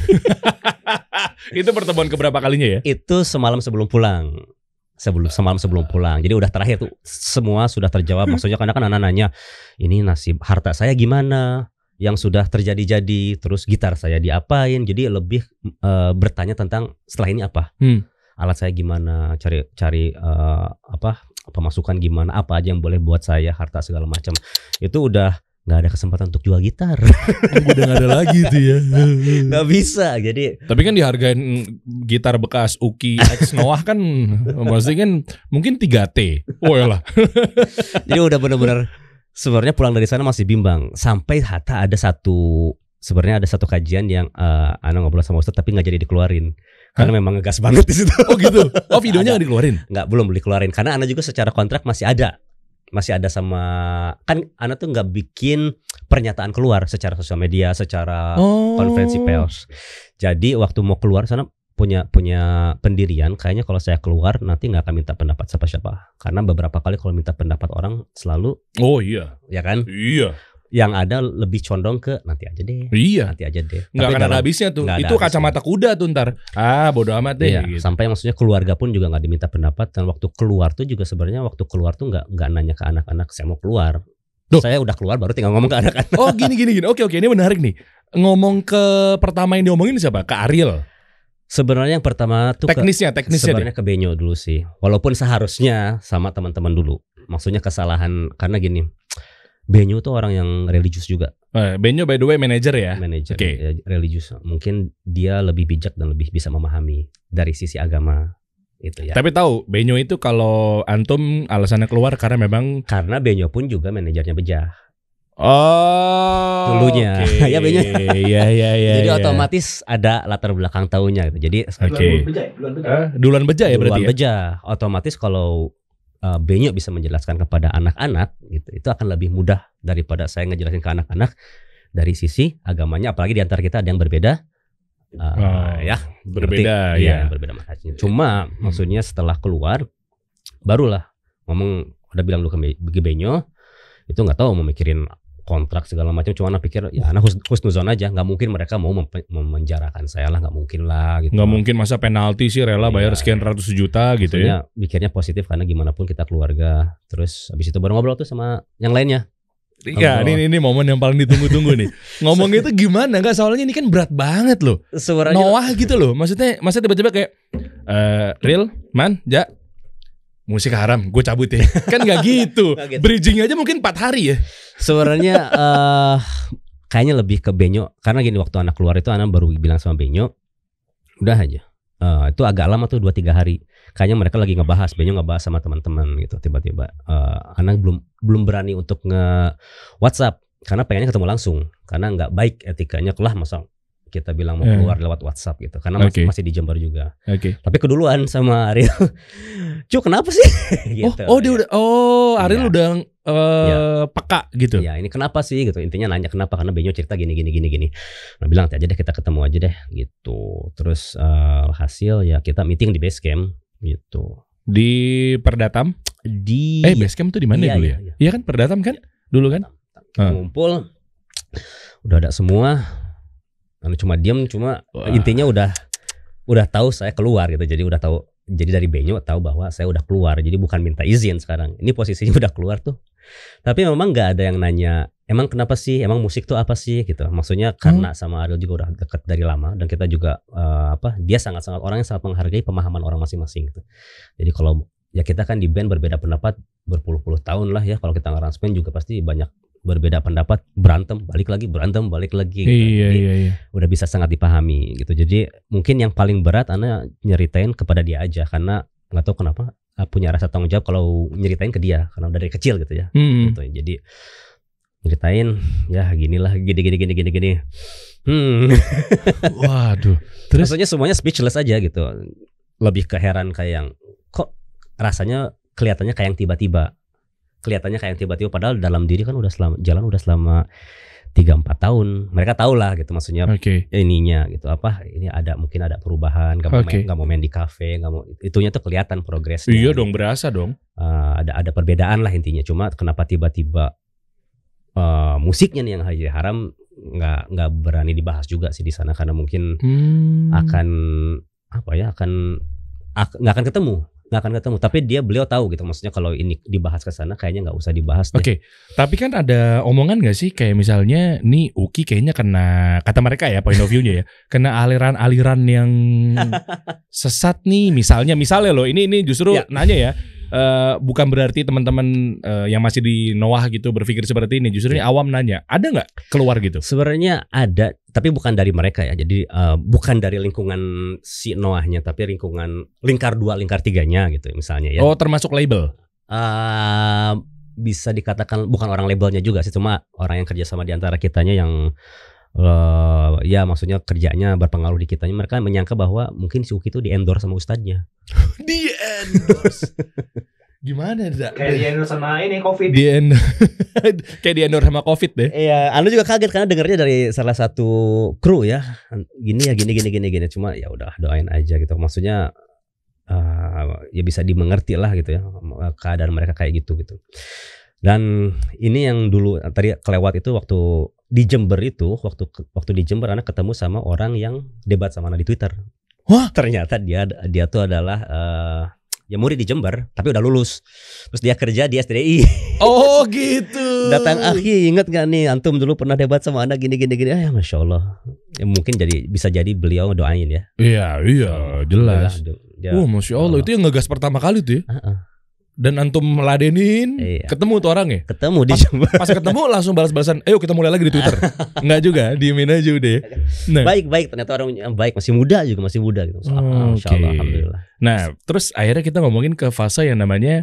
itu pertemuan keberapa kalinya ya? Itu semalam sebelum pulang sebelum semalam sebelum pulang. Jadi udah terakhir tuh semua sudah terjawab. Maksudnya karena kan anak nanya, ini nasib harta saya gimana? Yang sudah terjadi-jadi, terus gitar saya diapain? Jadi lebih uh, bertanya tentang setelah ini apa? Hmm. Alat saya gimana? Cari cari uh, apa pemasukan gimana apa aja yang boleh buat saya harta segala macam itu udah nggak ada kesempatan untuk jual gitar. udah nggak ada lagi tuh ya. Nggak bisa. Jadi. Tapi kan dihargain gitar bekas Uki X Noah kan maksudnya kan mungkin 3 T. Oh ya lah. Jadi udah benar-benar sebenarnya pulang dari sana masih bimbang. Sampai Hatta ada satu sebenarnya ada satu kajian yang uh, Ana ngobrol sama Ustadz tapi nggak jadi dikeluarin. Karena Hah? memang ngegas banget di situ. Oh gitu. Oh videonya nggak dikeluarin? Nggak belum dikeluarin. Karena Ana juga secara kontrak masih ada, masih ada sama kan Ana tuh nggak bikin pernyataan keluar secara sosial media, secara oh. konferensi pers. Jadi waktu mau keluar sana punya punya pendirian kayaknya kalau saya keluar nanti nggak akan minta pendapat siapa-siapa karena beberapa kali kalau minta pendapat orang selalu oh iya ya kan iya yang ada lebih condong ke nanti aja deh. Iya. Nanti aja deh. Nggak akan ada habisnya tuh. Itu kacamata kuda tuh ntar. Ah bodo amat deh. Iya, gitu. Sampai maksudnya keluarga pun juga nggak diminta pendapat dan waktu keluar tuh juga sebenarnya waktu keluar tuh nggak nggak nanya ke anak-anak saya mau keluar. Duh. Saya udah keluar baru tinggal ngomong ke anak-anak. Oh gini gini gini. Oke oke ini menarik nih. Ngomong ke pertama yang diomongin siapa? Ke Ariel. Sebenarnya yang pertama tuh teknisnya, ke, teknisnya sebenarnya ke Benyo dulu sih. Walaupun seharusnya sama teman-teman dulu. Maksudnya kesalahan karena gini Benyo tuh orang yang religius juga. Eh, Benyo by the way manajer ya. Manajer. Okay. Ya, religius. Mungkin dia lebih bijak dan lebih bisa memahami dari sisi agama itu ya. Tapi tahu Benyo itu kalau antum alasannya keluar karena memang karena Benyo pun juga manajernya Bejah. Oh, dulunya okay. ya Benyo. Iya iya iya. Jadi ya. otomatis ada latar belakang tahunnya gitu. Jadi okay. Ya? duluan beja, duluan beja. Eh, duluan beja ya duluan berarti. Duluan ya? Otomatis kalau uh, eh, Benyo bisa menjelaskan kepada anak-anak gitu itu akan lebih mudah daripada saya ngejelasin ke anak-anak dari sisi agamanya apalagi di antara kita ada yang berbeda uh, oh, ya berbeda ya. ya berbeda makanya cuma hmm. maksudnya setelah keluar barulah ngomong udah bilang lu ke Benyo itu nggak tahu mau mikirin kontrak segala macam cuma anak pikir ya anak hus husnuzon aja nggak mungkin mereka mau memenjarakan saya lah nggak mungkin lah gitu nggak mungkin masa penalti sih rela bayar ya, sekian ratus juta gitu ya Pikirnya positif karena gimana pun kita keluarga terus habis itu baru ngobrol tuh sama yang lainnya Iya, oh. ini ini momen yang paling ditunggu-tunggu nih. Ngomongnya itu gimana? Enggak soalnya ini kan berat banget loh. Suaranya Noah gitu loh. Maksudnya, maksudnya tiba-tiba kayak uh, eh, real, man, ja, musik haram, gue cabut ya. Kan nggak gitu. gitu. Bridging aja mungkin empat hari ya. Sebenarnya uh, kayaknya lebih ke Benyo karena gini waktu anak keluar itu anak baru bilang sama Benyo udah aja. Uh, itu agak lama tuh dua tiga hari. Kayaknya mereka lagi ngebahas, Benyo ngebahas sama teman-teman gitu tiba-tiba. Uh, anak belum belum berani untuk nge WhatsApp karena pengennya ketemu langsung karena nggak baik etikanya kelah masa kita bilang mau ya. keluar yeah. lewat WhatsApp gitu karena masih okay. masih di Jember juga. Oke. Okay. Tapi keduluan sama Ariel. Cuk, kenapa sih? Oh, gitu. Oh, oh dia ya. udah oh Ariel ya. udah uh, ya. peka gitu. Ya, ini kenapa sih gitu. Intinya nanya kenapa karena Benyo cerita gini gini gini gini. Nah, bilang aja deh kita ketemu aja deh gitu. Terus uh, eh, hasil ya kita meeting di base camp gitu. Di Perdatam? Di Eh, base camp tuh di mana ya iya, dulu iya, ya? Iya, iya. kan Perdatam kan? Iya, dulu kan? Kumpul. Ngumpul udah ada semua anu cuma diem cuma Wah. intinya udah udah tahu saya keluar gitu jadi udah tahu jadi dari Benyo tahu bahwa saya udah keluar jadi bukan minta izin sekarang ini posisinya udah keluar tuh tapi memang nggak ada yang nanya emang kenapa sih emang musik tuh apa sih gitu maksudnya hmm. karena hmm. sama Ariel juga udah deket dari lama dan kita juga uh, apa dia sangat sangat orang yang sangat menghargai pemahaman orang masing-masing gitu jadi kalau ya kita kan di band berbeda pendapat berpuluh-puluh tahun lah ya kalau kita ngaransmen juga pasti banyak berbeda pendapat berantem balik lagi berantem balik lagi gitu. iya, jadi, iya, iya. udah bisa sangat dipahami gitu jadi mungkin yang paling berat anda nyeritain kepada dia aja karena nggak tahu kenapa ah, punya rasa tanggung jawab kalau nyeritain ke dia karena dari kecil gitu ya hmm. gitu jadi nyeritain ya gini lah gini gini gini gini gini hmm waduh terus maksudnya semuanya speechless aja gitu lebih keheran kayak yang kok rasanya kelihatannya kayak yang tiba-tiba kelihatannya kayak yang tiba-tiba padahal dalam diri kan udah selama jalan udah selama tiga empat tahun mereka tahu lah gitu maksudnya okay. ininya gitu apa ini ada mungkin ada perubahan nggak mau okay. main mau main di kafe nggak mau itunya tuh kelihatan progresnya iya dong berasa dong uh, ada ada perbedaan lah intinya cuma kenapa tiba-tiba uh, musiknya nih yang Haji Haram nggak nggak berani dibahas juga sih di sana karena mungkin hmm. akan apa ya akan nggak akan ketemu nggak akan ketemu. Tapi dia beliau tahu gitu, maksudnya kalau ini dibahas ke sana kayaknya nggak usah dibahas. Oke, okay. tapi kan ada omongan nggak sih kayak misalnya nih Uki kayaknya kena kata mereka ya point of view-nya ya, kena aliran-aliran yang sesat nih misalnya misalnya loh ini ini justru ya. nanya ya Eh, bukan berarti teman-teman uh, yang masih di Noah gitu berpikir seperti ini. Justru ini iya. awam nanya, ada nggak keluar gitu? Sebenarnya ada, tapi bukan dari mereka ya. Jadi uh, bukan dari lingkungan si Noahnya, tapi lingkungan lingkar dua, lingkar tiganya gitu misalnya ya. Oh, termasuk label? Uh, bisa dikatakan bukan orang labelnya juga sih, cuma orang yang kerja sama di antara kitanya yang uh, ya maksudnya kerjanya berpengaruh di kitanya mereka menyangka bahwa mungkin si Uki itu di endorse sama ustadznya di endorse gimana tidak kayak di endorse sama ini covid di endorse kayak di endorse sama covid deh iya anu juga kaget karena dengarnya dari salah satu kru ya gini ya gini gini gini gini cuma ya udah doain aja gitu maksudnya uh, ya bisa dimengerti lah gitu ya eh, keadaan mereka kayak gitu gitu dan ini yang dulu tadi kelewat itu waktu di Jember itu waktu waktu di Jember anak ketemu sama orang yang debat sama anak di Twitter. Wah, ternyata dia dia tuh adalah uh, ya murid di Jember tapi udah lulus terus dia kerja di SDI oh gitu datang akhi iya, inget gak nih antum dulu pernah debat sama anak gini gini gini ah, Ya masya Allah ya, mungkin jadi bisa jadi beliau doain ya iya iya jelas wah oh, masya Allah itu yang ngegas pertama kali tuh ya uh -uh dan antum meladenin, iya. ketemu tuh orang ya? Ketemu di Pas, pas ketemu langsung balas-balasan, "Ayo kita mulai lagi di Twitter." Enggak juga, diemin aja udah Nah. Baik, baik, ternyata orang baik masih muda juga, masih muda gitu. oh, hmm, ah, okay. alhamdulillah. Nah, terus akhirnya kita ngomongin ke fase yang namanya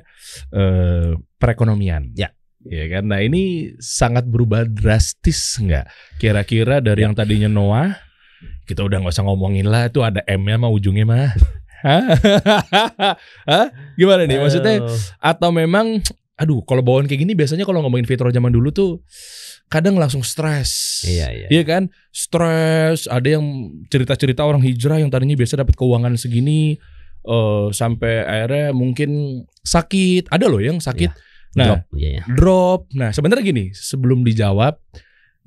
uh, perekonomian. Ya. Ya kan. Nah, ini sangat berubah drastis enggak? Kira-kira dari ya. yang tadinya Noah kita udah nggak usah ngomongin lah itu ada M-nya mah ujungnya mah Hah? Gimana nih? Maksudnya atau memang aduh kalau bawaan kayak gini biasanya kalau ngomongin fitro zaman dulu tuh kadang langsung stres. Iya, iya. Iya kan? Stres, ada yang cerita-cerita orang hijrah yang tadinya biasa dapat keuangan segini uh, sampai akhirnya mungkin sakit. Ada loh yang sakit. Iya. Nah, drop. Iya, iya. drop. Nah, sebenarnya gini, sebelum dijawab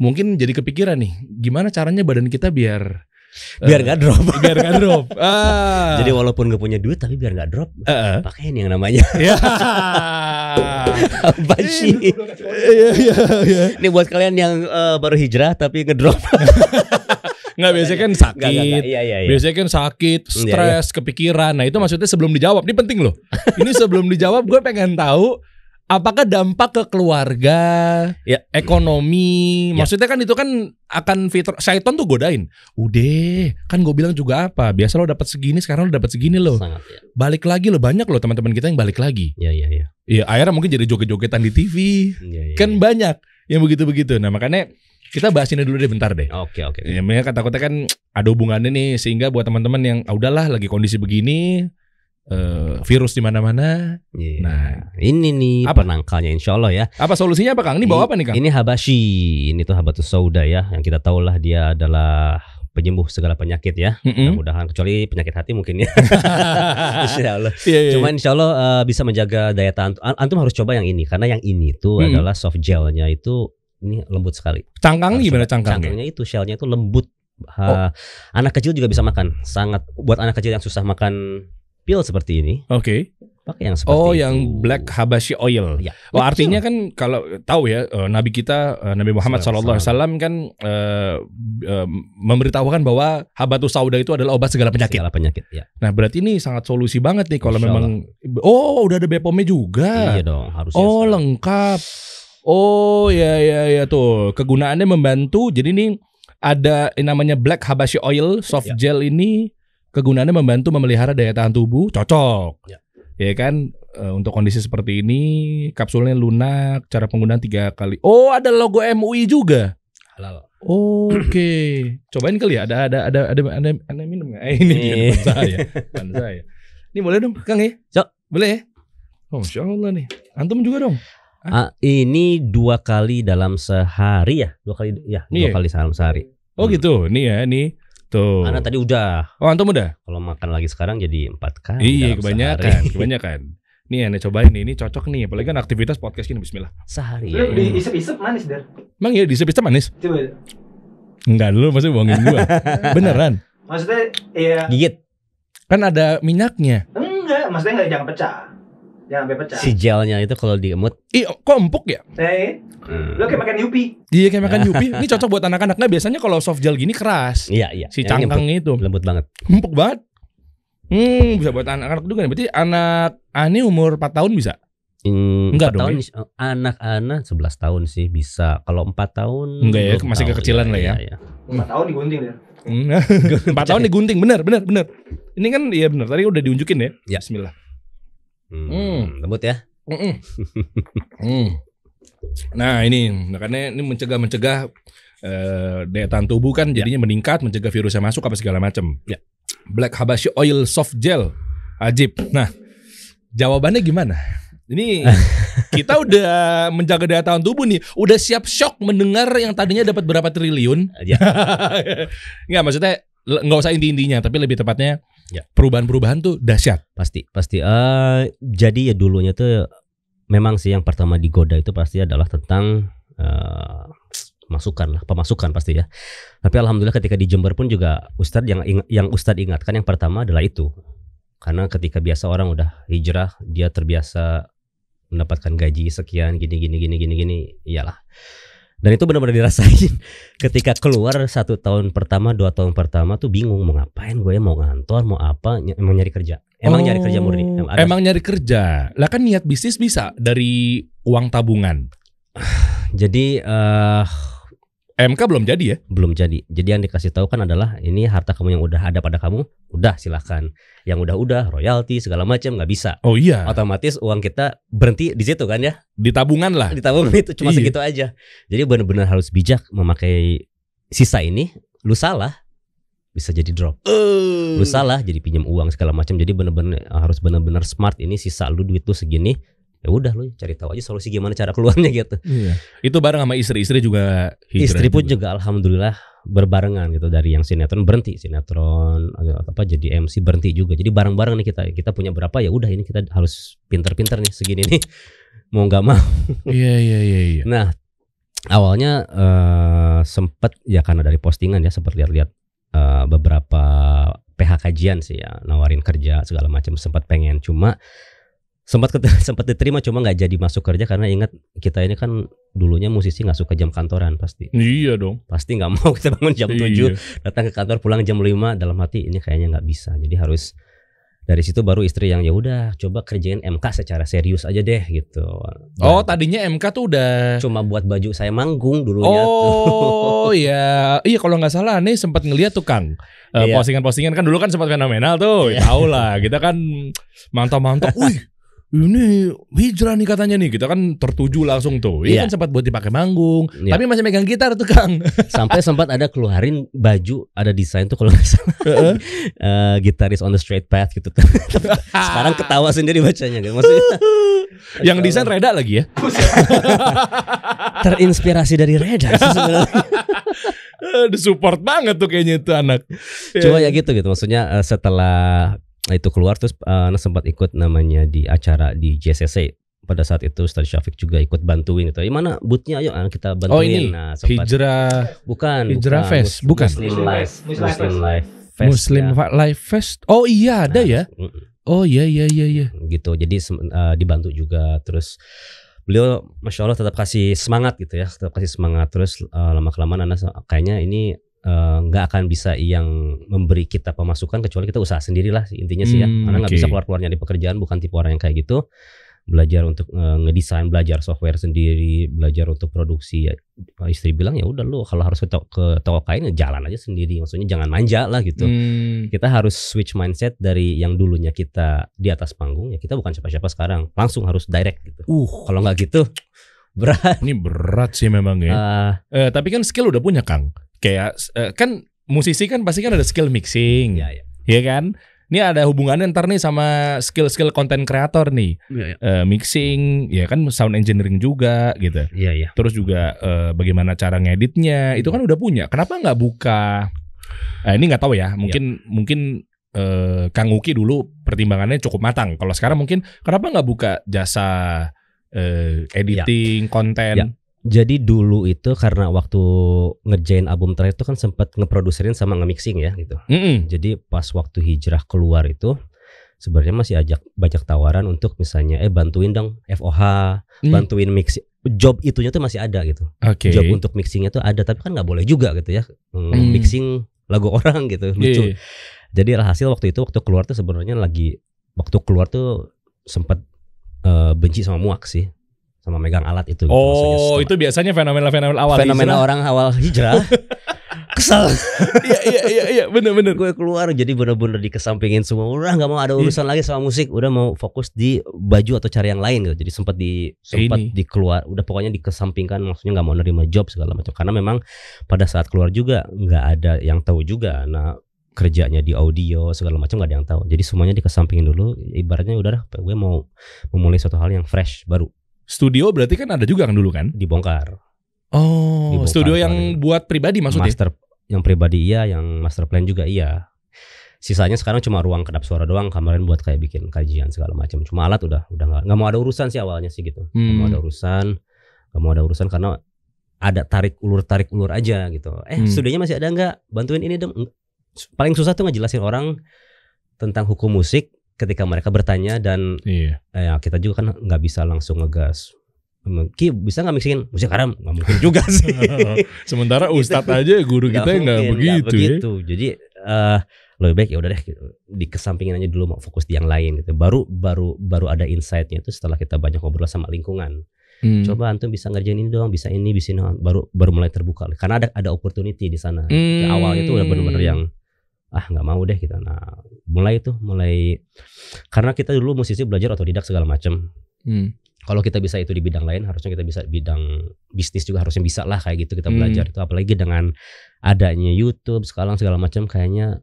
mungkin jadi kepikiran nih, gimana caranya badan kita biar biar nggak uh, eh, drop biar nggak drop ah. jadi walaupun gak punya duit tapi biar nggak drop uh eh, -uh. Eh. pakaiin yang namanya ya. apa sih ini buat kalian yang uh, baru hijrah tapi ngedrop Nggak biasanya kan sakit. Nggak, Iya, iya, iya. Biasanya kan sakit, iya, stres, iya. kepikiran. Nah, itu maksudnya sebelum dijawab. Ini penting loh. Ini sebelum dijawab gue pengen tahu apakah dampak ke keluarga, ya. ekonomi, ya. maksudnya kan itu kan akan fitur Saiton tuh godain. Udah, kan gue bilang juga apa? Biasa lo dapat segini, sekarang lo dapat segini lo. Sangat, ya. Balik lagi lo banyak lo teman-teman kita yang balik lagi. Iya iya iya. Iya, akhirnya mungkin jadi joget-jogetan di TV. Ya, ya, kan ya. banyak yang begitu-begitu. Nah, makanya kita bahas ini dulu deh bentar deh. Oke oke. Ya, kata kata kan ada hubungannya nih sehingga buat teman-teman yang ah, udahlah lagi kondisi begini uh, virus di mana-mana. Yeah. Nah, ini nih apa nangkalnya insya Allah ya. Apa solusinya apa Kang? Ini bawa apa nih Kang? Ini habashi, ini tuh habatus sauda ya, yang kita tahu lah dia adalah penyembuh segala penyakit ya. Mm-hmm. Mudah-mudahan kecuali penyakit hati mungkin ya. insya Allah. Yeah, yeah. Iya. Cuma insya Allah uh, eh, bisa menjaga daya tahan. Antum harus coba yang ini karena yang ini tuh mm. adalah soft gelnya itu ini lembut sekali. Cangkang gimana cangkangnya? Cangkangnya itu shellnya itu lembut. Ha, oh. Anak kecil juga bisa makan. Sangat buat anak kecil yang susah makan pil seperti ini. Oke. Okay. Pakai yang seperti Oh, yang black habashi oil. Ya, oh, artinya kan kalau tahu ya eh, Nabi kita eh, Nabi Muhammad SAW kan uh, uh, memberitahukan bahwa habatus sauda itu adalah obat segala penyakit. Segala penyakit. Ya. Nah, berarti ini sangat solusi banget nih kalau memang oh udah ada Bepomnya juga. Iya dong, harusnya. Oh, sekarang. lengkap. Oh ya ya ya tuh kegunaannya membantu. Jadi ini ada yang namanya black habashi oil soft ya. gel ini kegunaannya membantu memelihara daya tahan tubuh cocok ya, ya kan eh, untuk kondisi seperti ini kapsulnya lunak cara penggunaan tiga kali oh ada logo MUI juga halal Oke, okay. cobain kali ya. Ada ada ada ada ada, ada minum nggak? Eh, ini dia saya, bukan saya. Ini boleh dong, Kang ya? Cok. Boleh ya? Oh, Masya Allah nih. Antum juga dong. Ah. ah. ini dua kali dalam sehari ya, dua kali ya, dua yeah. kali dalam sehari. Oh hmm. gitu, Ini ya, ini. Tuh. Karena tadi udah. Oh, antum udah. Kalau makan lagi sekarang jadi empat kali. Iya, kebanyakan, sehari. kebanyakan. Nih aneh cobain nih, ini cocok nih. Apalagi kan aktivitas podcast ini Bismillah. Sehari. Lu ya. diisep-isep manis der. Emang iya diisep-isep manis. Coba. Enggak lu masih bohongin gua. Beneran. Maksudnya iya. Gigit. Kan ada minyaknya. Enggak, maksudnya enggak jangan pecah. Jangan sampai pecah. Si gelnya itu kalau diemut. Ih, iya, kok empuk ya? Eh, hmm. lo kayak makan Yupi. Iya, kayak makan Yupi. Ini cocok buat anak-anak. Nah, biasanya kalau soft gel gini keras. Iya, iya. Si Yang cangkang empuk, itu. Lembut banget. Empuk banget. Hmm, bisa buat anak-anak juga nih. Berarti anak Ani umur 4 tahun bisa? Hmm, Enggak dong. Tahun, ya? Anak-anak 11 tahun sih bisa. Kalau 4 tahun Enggak ya, masih tahun, kekecilan ya, lah iya, ya. Iya, iya. 4 tahun digunting ya. Empat tahun digunting, bener, bener, bener. Ini kan iya bener, tadi udah diunjukin ya. ya. Bismillah. Hmm. hmm, lembut ya. Mm -mm. Nah ini makanya nah, ini mencegah mencegah eh, daya tahan tubuh kan ya. jadinya ya. meningkat, mencegah virusnya masuk apa segala macam. Ya. Black Habashi Oil Soft Gel, ajib. Nah jawabannya gimana? Ini kita udah menjaga daya tahan tubuh nih, udah siap shock mendengar yang tadinya dapat berapa triliun. Ya. Nggak maksudnya nggak usah inti-intinya, tapi lebih tepatnya Ya. Perubahan-perubahan tuh dahsyat. Pasti, pasti. Uh, jadi ya dulunya tuh memang sih yang pertama digoda itu pasti adalah tentang uh, masukan lah, pemasukan pasti ya. Tapi alhamdulillah ketika di Jember pun juga Ustadz yang yang Ustadz ingatkan yang pertama adalah itu. Karena ketika biasa orang udah hijrah, dia terbiasa mendapatkan gaji sekian gini gini gini gini gini, iyalah dan itu benar-benar dirasain ketika keluar satu tahun pertama dua tahun pertama tuh bingung mau ngapain gue mau ngantor mau apa emang nyari kerja emang oh, nyari kerja murni oh. emang, emang nyari kerja lah kan niat bisnis bisa dari uang tabungan jadi uh, MK belum jadi ya? Belum jadi. Jadi yang dikasih tahu kan adalah ini harta kamu yang udah ada pada kamu, udah silahkan. Yang udah-udah royalti segala macam nggak bisa. Oh iya. Otomatis uang kita berhenti di situ kan ya? Di tabungan lah. Di tabungan itu cuma iya. segitu aja. Jadi benar-benar harus bijak memakai sisa ini. Lu salah bisa jadi drop. Uh. Lu salah jadi pinjam uang segala macam. Jadi bener-bener harus bener-bener smart ini sisa lu duit tuh segini ya udah lu cari tahu aja solusi gimana cara keluarnya gitu. Iya. Itu bareng sama istri-istri juga Istri pun juga. juga alhamdulillah berbarengan gitu dari yang sinetron berhenti sinetron apa jadi MC berhenti juga. Jadi bareng-bareng nih kita kita punya berapa ya udah ini kita harus pinter-pinter nih segini nih. Mau nggak mau. Iya iya iya iya. Nah, awalnya uh, eh, sempat ya karena dari postingan ya sempat lihat-lihat uh, beberapa PH kajian sih ya nawarin kerja segala macam sempat pengen cuma sempat sempat diterima cuma nggak jadi masuk kerja karena ingat kita ini kan dulunya musisi nggak suka jam kantoran pasti iya dong pasti nggak mau kita bangun jam iya. 7 datang ke kantor pulang jam 5 dalam hati ini kayaknya nggak bisa jadi harus dari situ baru istri yang ya udah coba kerjain MK secara serius aja deh gitu Dan oh tadinya MK tuh udah cuma buat baju saya manggung dulunya oh tuh. ya iya kalau nggak salah nih sempat ngeliat tuh Kang eh, iya. postingan-postingan iya. kan dulu kan sempat fenomenal tuh iya. tau lah kita kan mantap-mantap ini hijrah nih katanya nih kita kan tertuju langsung tuh ini yeah. kan sempat buat dipakai manggung yeah. tapi masih megang gitar tuh kang sampai sempat ada keluarin baju ada desain tuh kalau nggak salah uh uh, gitaris on the straight path gitu kan. sekarang ketawa sendiri bacanya kan maksudnya yang desain Reda lagi ya terinspirasi dari Reda sebenarnya disupport banget tuh kayaknya itu anak cuma yeah. ya gitu gitu maksudnya eh, setelah itu keluar terus uh, sempat ikut namanya di acara di JCC pada saat itu Ustaz Syafiq juga ikut bantuin itu. Eh, mana bootnya ayo ah, kita bantuin. Oh ini nah, sempat. hijrah bukan hijrah bukan, fest Mus bukan Muslim Life Muslim Life Fest Muslim ya. Life Fest. Oh iya ada nah, ya. Oh iya iya iya iya. Gitu jadi uh, dibantu juga terus beliau masya Allah tetap kasih semangat gitu ya tetap kasih semangat terus uh, lama kelamaan Anas kayaknya ini Eh, nggak uh, akan bisa yang memberi kita pemasukan kecuali kita usaha sendirilah intinya sih ya. hmm, ya karena nggak okay. bisa keluar keluarnya di pekerjaan bukan tipe orang yang kayak gitu belajar untuk uh, ngedesain belajar software sendiri belajar untuk produksi ya eh, istri bilang ya udah lu kalau harus ke, toko, ke toko kain jalan aja sendiri maksudnya jangan manja lah gitu hmm. kita harus switch mindset dari yang dulunya kita di atas panggung ya kita bukan siapa-siapa sekarang langsung harus direct gitu uh kalau nggak gitu berat ini berat sih memang ya uh, eh, tapi kan skill udah punya kang kayak eh, kan musisi kan pasti kan ada skill mixing ya, ya. ya kan ini ada hubungannya ntar nih sama skill-skill konten -skill kreator nih ya, ya. Uh, mixing ya kan sound engineering juga gitu ya, ya. terus juga uh, bagaimana cara ngeditnya itu kan udah punya kenapa nggak buka uh, ini nggak tahu ya mungkin ya. mungkin uh, Kang Uki dulu pertimbangannya cukup matang kalau sekarang mungkin kenapa nggak buka jasa uh, editing ya. konten ya jadi dulu itu karena waktu ngerjain album terakhir itu kan sempat ngeproduserin sama nge-mixing ya gitu. Mm -hmm. Jadi pas waktu hijrah keluar itu sebenarnya masih ajak banyak tawaran untuk misalnya eh bantuin dong FOH, mm. bantuin mix job itunya tuh masih ada gitu. Okay. Job untuk mixingnya tuh ada tapi kan nggak boleh juga gitu ya. Mm. mm. Mixing lagu orang gitu iya, lucu. Yeah. Jadi hasil waktu itu waktu keluar tuh sebenarnya lagi waktu keluar tuh sempat uh, eh, benci sama muak sih sama megang alat itu. Gitu. Oh, itu biasanya fenomena-fenomena awal Fenomena hijrah. orang awal hijrah. kesel. Iya iya iya iya bener bener. Gue keluar jadi bener-bener kesampingin semua. Udah nggak mau ada iya. urusan lagi sama musik. Udah mau fokus di baju atau cari yang lain gitu. Jadi sempat di sempat dikeluar. Udah pokoknya dikesampingkan. Maksudnya nggak mau nerima job segala macam. Karena memang pada saat keluar juga nggak ada yang tahu juga. Nah kerjanya di audio segala macam nggak ada yang tahu. Jadi semuanya dikesampingin dulu. Ibaratnya udah gue mau memulai suatu hal yang fresh baru. Studio berarti kan ada juga kan dulu kan? Dibongkar. Oh, Dibongkar studio yang buat pribadi maksudnya? Master yang pribadi iya, yang master plan juga iya. Sisanya sekarang cuma ruang kedap suara doang kemarin buat kayak bikin kajian segala macam. Cuma alat udah udah nggak nggak mau ada urusan sih awalnya sih gitu. Hmm. Gak mau ada hmm. urusan, nggak mau ada urusan karena ada tarik ulur tarik ulur aja gitu. Eh, hmm. studionya masih ada nggak? Bantuin ini dong. Paling susah tuh ngejelasin orang tentang hukum musik ketika mereka bertanya dan iya. eh, kita juga kan nggak bisa langsung ngegas Ki bisa nggak mixin musik karam nggak mungkin juga sih sementara gitu. ustadz gitu. aja guru kita nggak begitu, gak ya. begitu. Ya? jadi uh, lebih baik ya udah deh gitu. di kesampingin aja dulu mau fokus di yang lain gitu baru baru baru ada insightnya itu setelah kita banyak ngobrol sama lingkungan hmm. coba antum bisa ngerjain ini doang bisa ini bisa ini baru baru mulai terbuka karena ada ada opportunity di sana hmm. awalnya itu udah benar-benar yang ah nggak mau deh kita nah mulai tuh mulai karena kita dulu musisi belajar atau otodidak segala macam hmm. kalau kita bisa itu di bidang lain harusnya kita bisa bidang bisnis juga harusnya bisa lah kayak gitu kita hmm. belajar itu apalagi dengan adanya YouTube sekarang segala macam kayaknya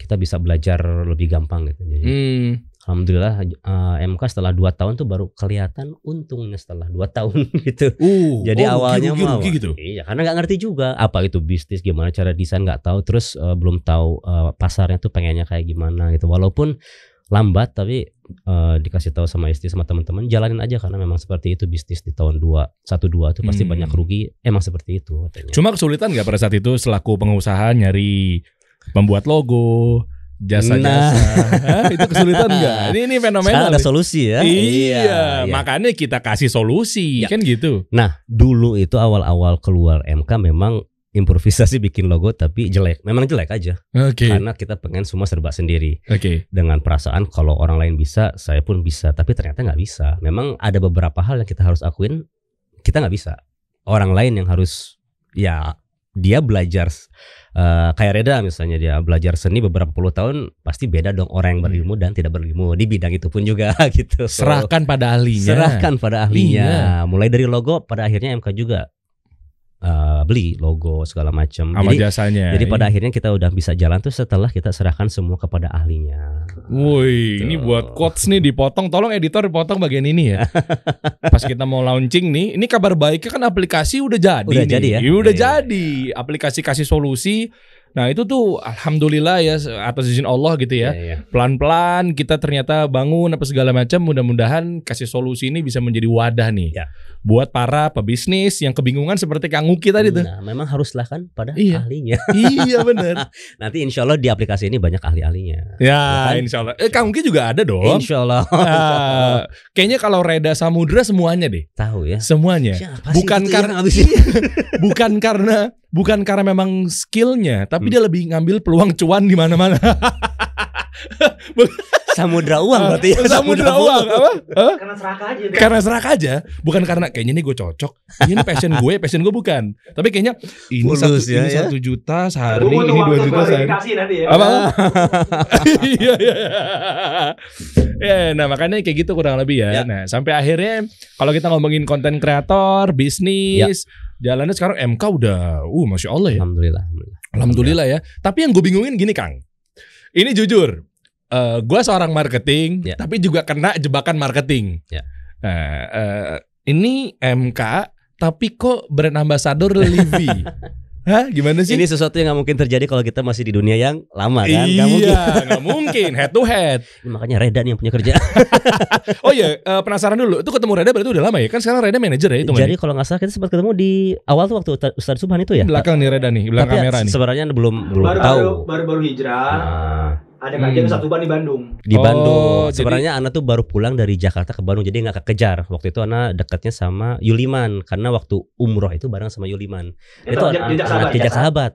kita bisa belajar lebih gampang gitu jadi hmm. Alhamdulillah uh, eh, MK setelah 2 tahun tuh baru kelihatan untungnya setelah 2 tahun gitu. Uh, Jadi oh, awalnya rugi, rugi, rugi gitu. Iya, karena nggak ngerti juga apa itu bisnis, gimana cara desain nggak tahu, terus uh, belum tahu uh, pasarnya tuh pengennya kayak gimana gitu. Walaupun lambat tapi uh, dikasih tahu sama istri sama teman-teman jalanin aja karena memang seperti itu bisnis di tahun dua satu dua itu pasti hmm. banyak rugi emang seperti itu katanya. Cuma kesulitan nggak pada saat itu selaku pengusaha nyari membuat logo, jasa-jasa. Nah. itu kesulitan enggak? Ini ini fenomena. ada solusi ya. Iya, iya, iya, makanya kita kasih solusi, ya. kan gitu. Nah, dulu itu awal-awal keluar MK memang improvisasi bikin logo tapi jelek. Memang jelek aja. Okay. Karena kita pengen semua serba sendiri. Okay. Dengan perasaan kalau orang lain bisa, saya pun bisa, tapi ternyata nggak bisa. Memang ada beberapa hal yang kita harus akuin kita nggak bisa. Orang lain yang harus ya dia belajar uh, kayak Reda misalnya dia belajar seni beberapa puluh tahun pasti beda dong orang yang hmm. berilmu dan tidak berilmu di bidang itu pun juga gitu. serahkan pada ahlinya. Serahkan pada ahlinya. Iya. Mulai dari logo pada akhirnya MK juga Eh, beli logo segala macam. Jadi jasanya. Jadi pada iya. akhirnya kita udah bisa jalan tuh setelah kita serahkan semua kepada ahlinya. Woi, gitu. ini buat quotes nih dipotong. Tolong editor dipotong bagian ini ya. Pas kita mau launching nih, ini kabar baiknya kan aplikasi udah jadi. Udah nih. jadi ya. ya udah iya. iya jadi. Iya. Aplikasi kasih solusi Nah itu tuh alhamdulillah ya atas izin Allah gitu ya. Iya, iya. Pelan-pelan kita ternyata bangun apa segala macam. Mudah-mudahan kasih solusi ini bisa menjadi wadah nih ya. buat para pebisnis yang kebingungan seperti Kang Uki tadi nah, tuh. Nah memang haruslah kan pada iya. ahlinya. iya bener Nanti insya Allah di aplikasi ini banyak ahli-ahlinya. Ya, Bukan? Ya insya Allah. Eh Kang Uki juga ada dong. Insya Allah. Nah, kayaknya kalau Reda Samudra semuanya deh. Tahu ya. Semuanya. Bukan karena bukan karena bukan karena memang skillnya, tapi hmm. dia lebih ngambil peluang cuan di mana-mana. samudra uang ah, berarti ya. Samudra, uang. Apa? Karena serak aja. Karena serak aja, bukan karena kayaknya ini gue cocok. Ini passion gue, passion gue bukan. Tapi kayaknya ini satu, ya, ini ya? juta sehari, ini dua juta sehari. Nanti ya. Apa? Iya iya. Ya, nah makanya kayak gitu kurang lebih ya. ya. Nah sampai akhirnya kalau kita ngomongin konten kreator, bisnis. Ya jalannya sekarang MK udah uh masya Allah ya alhamdulillah alhamdulillah, alhamdulillah ya tapi yang gue bingungin gini Kang ini jujur uh, gue seorang marketing ya. tapi juga kena jebakan marketing Ya. uh, uh, ini MK tapi kok brand ambassador Levi Hah, gimana sih? Ini sesuatu yang gak mungkin terjadi kalau kita masih di dunia yang lama kan? Iya, gak mungkin. gak mungkin. Head to head. Ya, makanya Reda nih yang punya kerja. oh iya, uh, penasaran dulu. Itu ketemu Reda berarti udah lama ya? Kan sekarang Reda manajer ya itu. Jadi kalau nggak salah kita sempat ketemu di awal tuh waktu Ustadz Subhan itu ya. Belakang nih Reda nih, belakang Tapi kamera nih. Sebenarnya belum belum baru, tahu. Baru baru, baru hijrah. Nah ada kajian hmm. ban di Bandung. Di oh, Bandung. Sebenarnya jadi... Ana tuh baru pulang dari Jakarta ke Bandung, jadi nggak kekejar. Waktu itu Ana dekatnya sama Yuliman karena waktu umroh itu bareng sama Yuliman. Itu, itu jejak sahabat. Jejak ya? sahabat.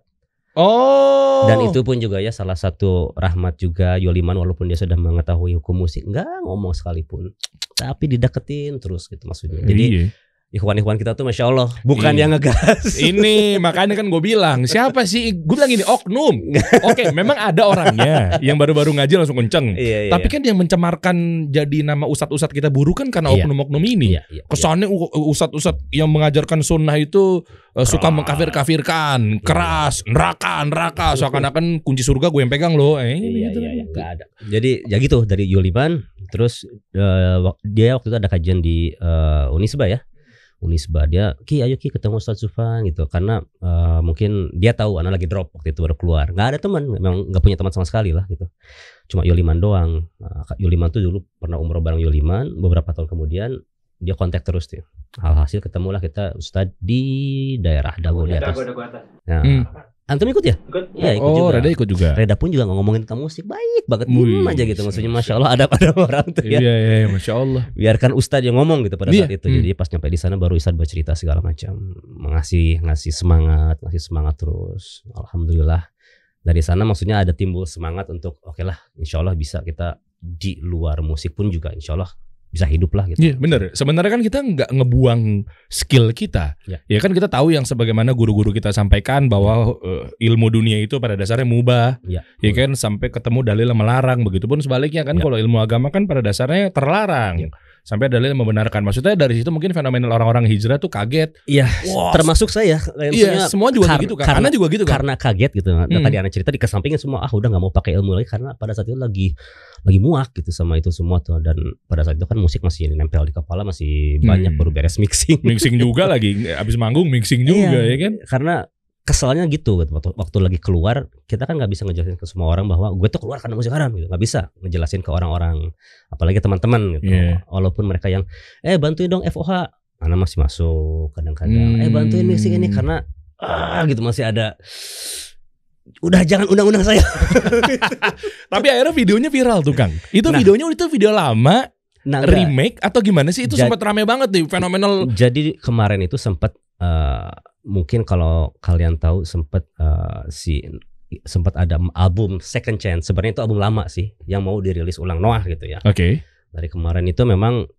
Oh. Dan itu pun juga ya salah satu rahmat juga Yuliman walaupun dia sudah mengetahui hukum musik nggak ngomong sekalipun, tapi dideketin terus gitu maksudnya. Jadi. Iya Ikhwan-ikhwan kita tuh masya Allah bukan iya. yang ngegas. Ini makanya kan gue bilang siapa sih? Gue bilang ini oknum. Oke, okay, memang ada orangnya yang baru-baru ngaji langsung kenceng. Iya, iya, Tapi iya. kan yang mencemarkan jadi nama ustadz-ustadz kita buruk kan karena iya. oknum-oknum iya. ini. Iya, iya, Kesannya ustadz-ustadz yang mengajarkan sunnah itu eh, keras. suka mengkafir-kafirkan, keras, neraka, neraka. Seakan-akan kunci surga gue yang pegang loh. Eh, iya, gitu. iya, iya, gak ada. Jadi ya gitu dari Yuliban. Terus uh, dia waktu itu ada kajian di uh, Unisba ya Unisba dia Ki ayo Ki ketemu Ustaz Sufan gitu karena uh, mungkin dia tahu anak lagi drop waktu itu baru keluar nggak ada teman memang nggak punya teman sama sekali lah gitu cuma Yuliman doang uh, Yuliman tuh dulu pernah umroh bareng Yuliman, beberapa tahun kemudian dia kontak terus tuh alhasil ketemulah kita Ustaz di daerah Dago di atas Dago, Dago atas. Nah, hmm Antum ikut ya? Ikut. Ya, ikut oh, juga. Reda ikut juga. Reda pun juga ngomongin tentang musik baik banget, Hmm, aja gitu. Maksudnya masya Allah ada pada orang tuh ya. Iya, iya, iya, masya Allah. Biarkan Ustadz yang ngomong gitu pada iya. saat itu. Hmm. Jadi pas nyampe di sana baru Ustadz bercerita segala macam, Mengasih ngasih semangat, ngasih semangat terus. Alhamdulillah dari sana maksudnya ada timbul semangat untuk oke okay lah, insya Allah bisa kita di luar musik pun juga insya Allah bisa hidup lah gitu. Iya benar. Sebenarnya kan kita nggak ngebuang skill kita. Ya. Ya kan kita tahu yang sebagaimana guru-guru kita sampaikan bahwa uh, ilmu dunia itu pada dasarnya mubah. Ya, ya kan sampai ketemu dalil melarang. begitu pun sebaliknya kan ya. kalau ilmu agama kan pada dasarnya terlarang. Ya sampai dalil membenarkan. Maksudnya dari situ mungkin fenomenal orang-orang hijrah tuh kaget. Iya, wow. termasuk saya. Iya, semua juga kar- gitu kan. Karena, juga gitu kan. Karena kaget gitu. Nah, hmm. Tadi anak cerita di kesampingnya semua ah udah nggak mau pakai ilmu lagi karena pada saat itu lagi lagi muak gitu sama itu semua tuh dan pada saat itu kan musik masih nempel di kepala masih banyak hmm. baru beres mixing. Mixing juga lagi abis manggung mixing juga iya, ya kan. Karena keselnya gitu, gitu waktu, waktu lagi keluar kita kan nggak bisa ngejelasin ke semua orang bahwa gue tuh keluar karena musik haram gitu nggak bisa ngejelasin ke orang-orang apalagi teman-teman gitu yeah. walaupun mereka yang eh bantuin dong FOH mana masih masuk kadang-kadang hmm. eh bantuin mixing ini karena ah gitu masih ada udah jangan undang-undang saya tapi akhirnya videonya viral tuh kang itu nah, videonya itu video lama nah, remake atau gimana sih itu sempat rame banget nih fenomenal jadi kemarin itu sempat Eh, mungkin kalau kalian tahu sempat uh, eh, si sempat ada album Second Chance. Sebenarnya itu album lama sih yang mau dirilis ulang Noah gitu ya. Oke. Okay. Dari kemarin itu memang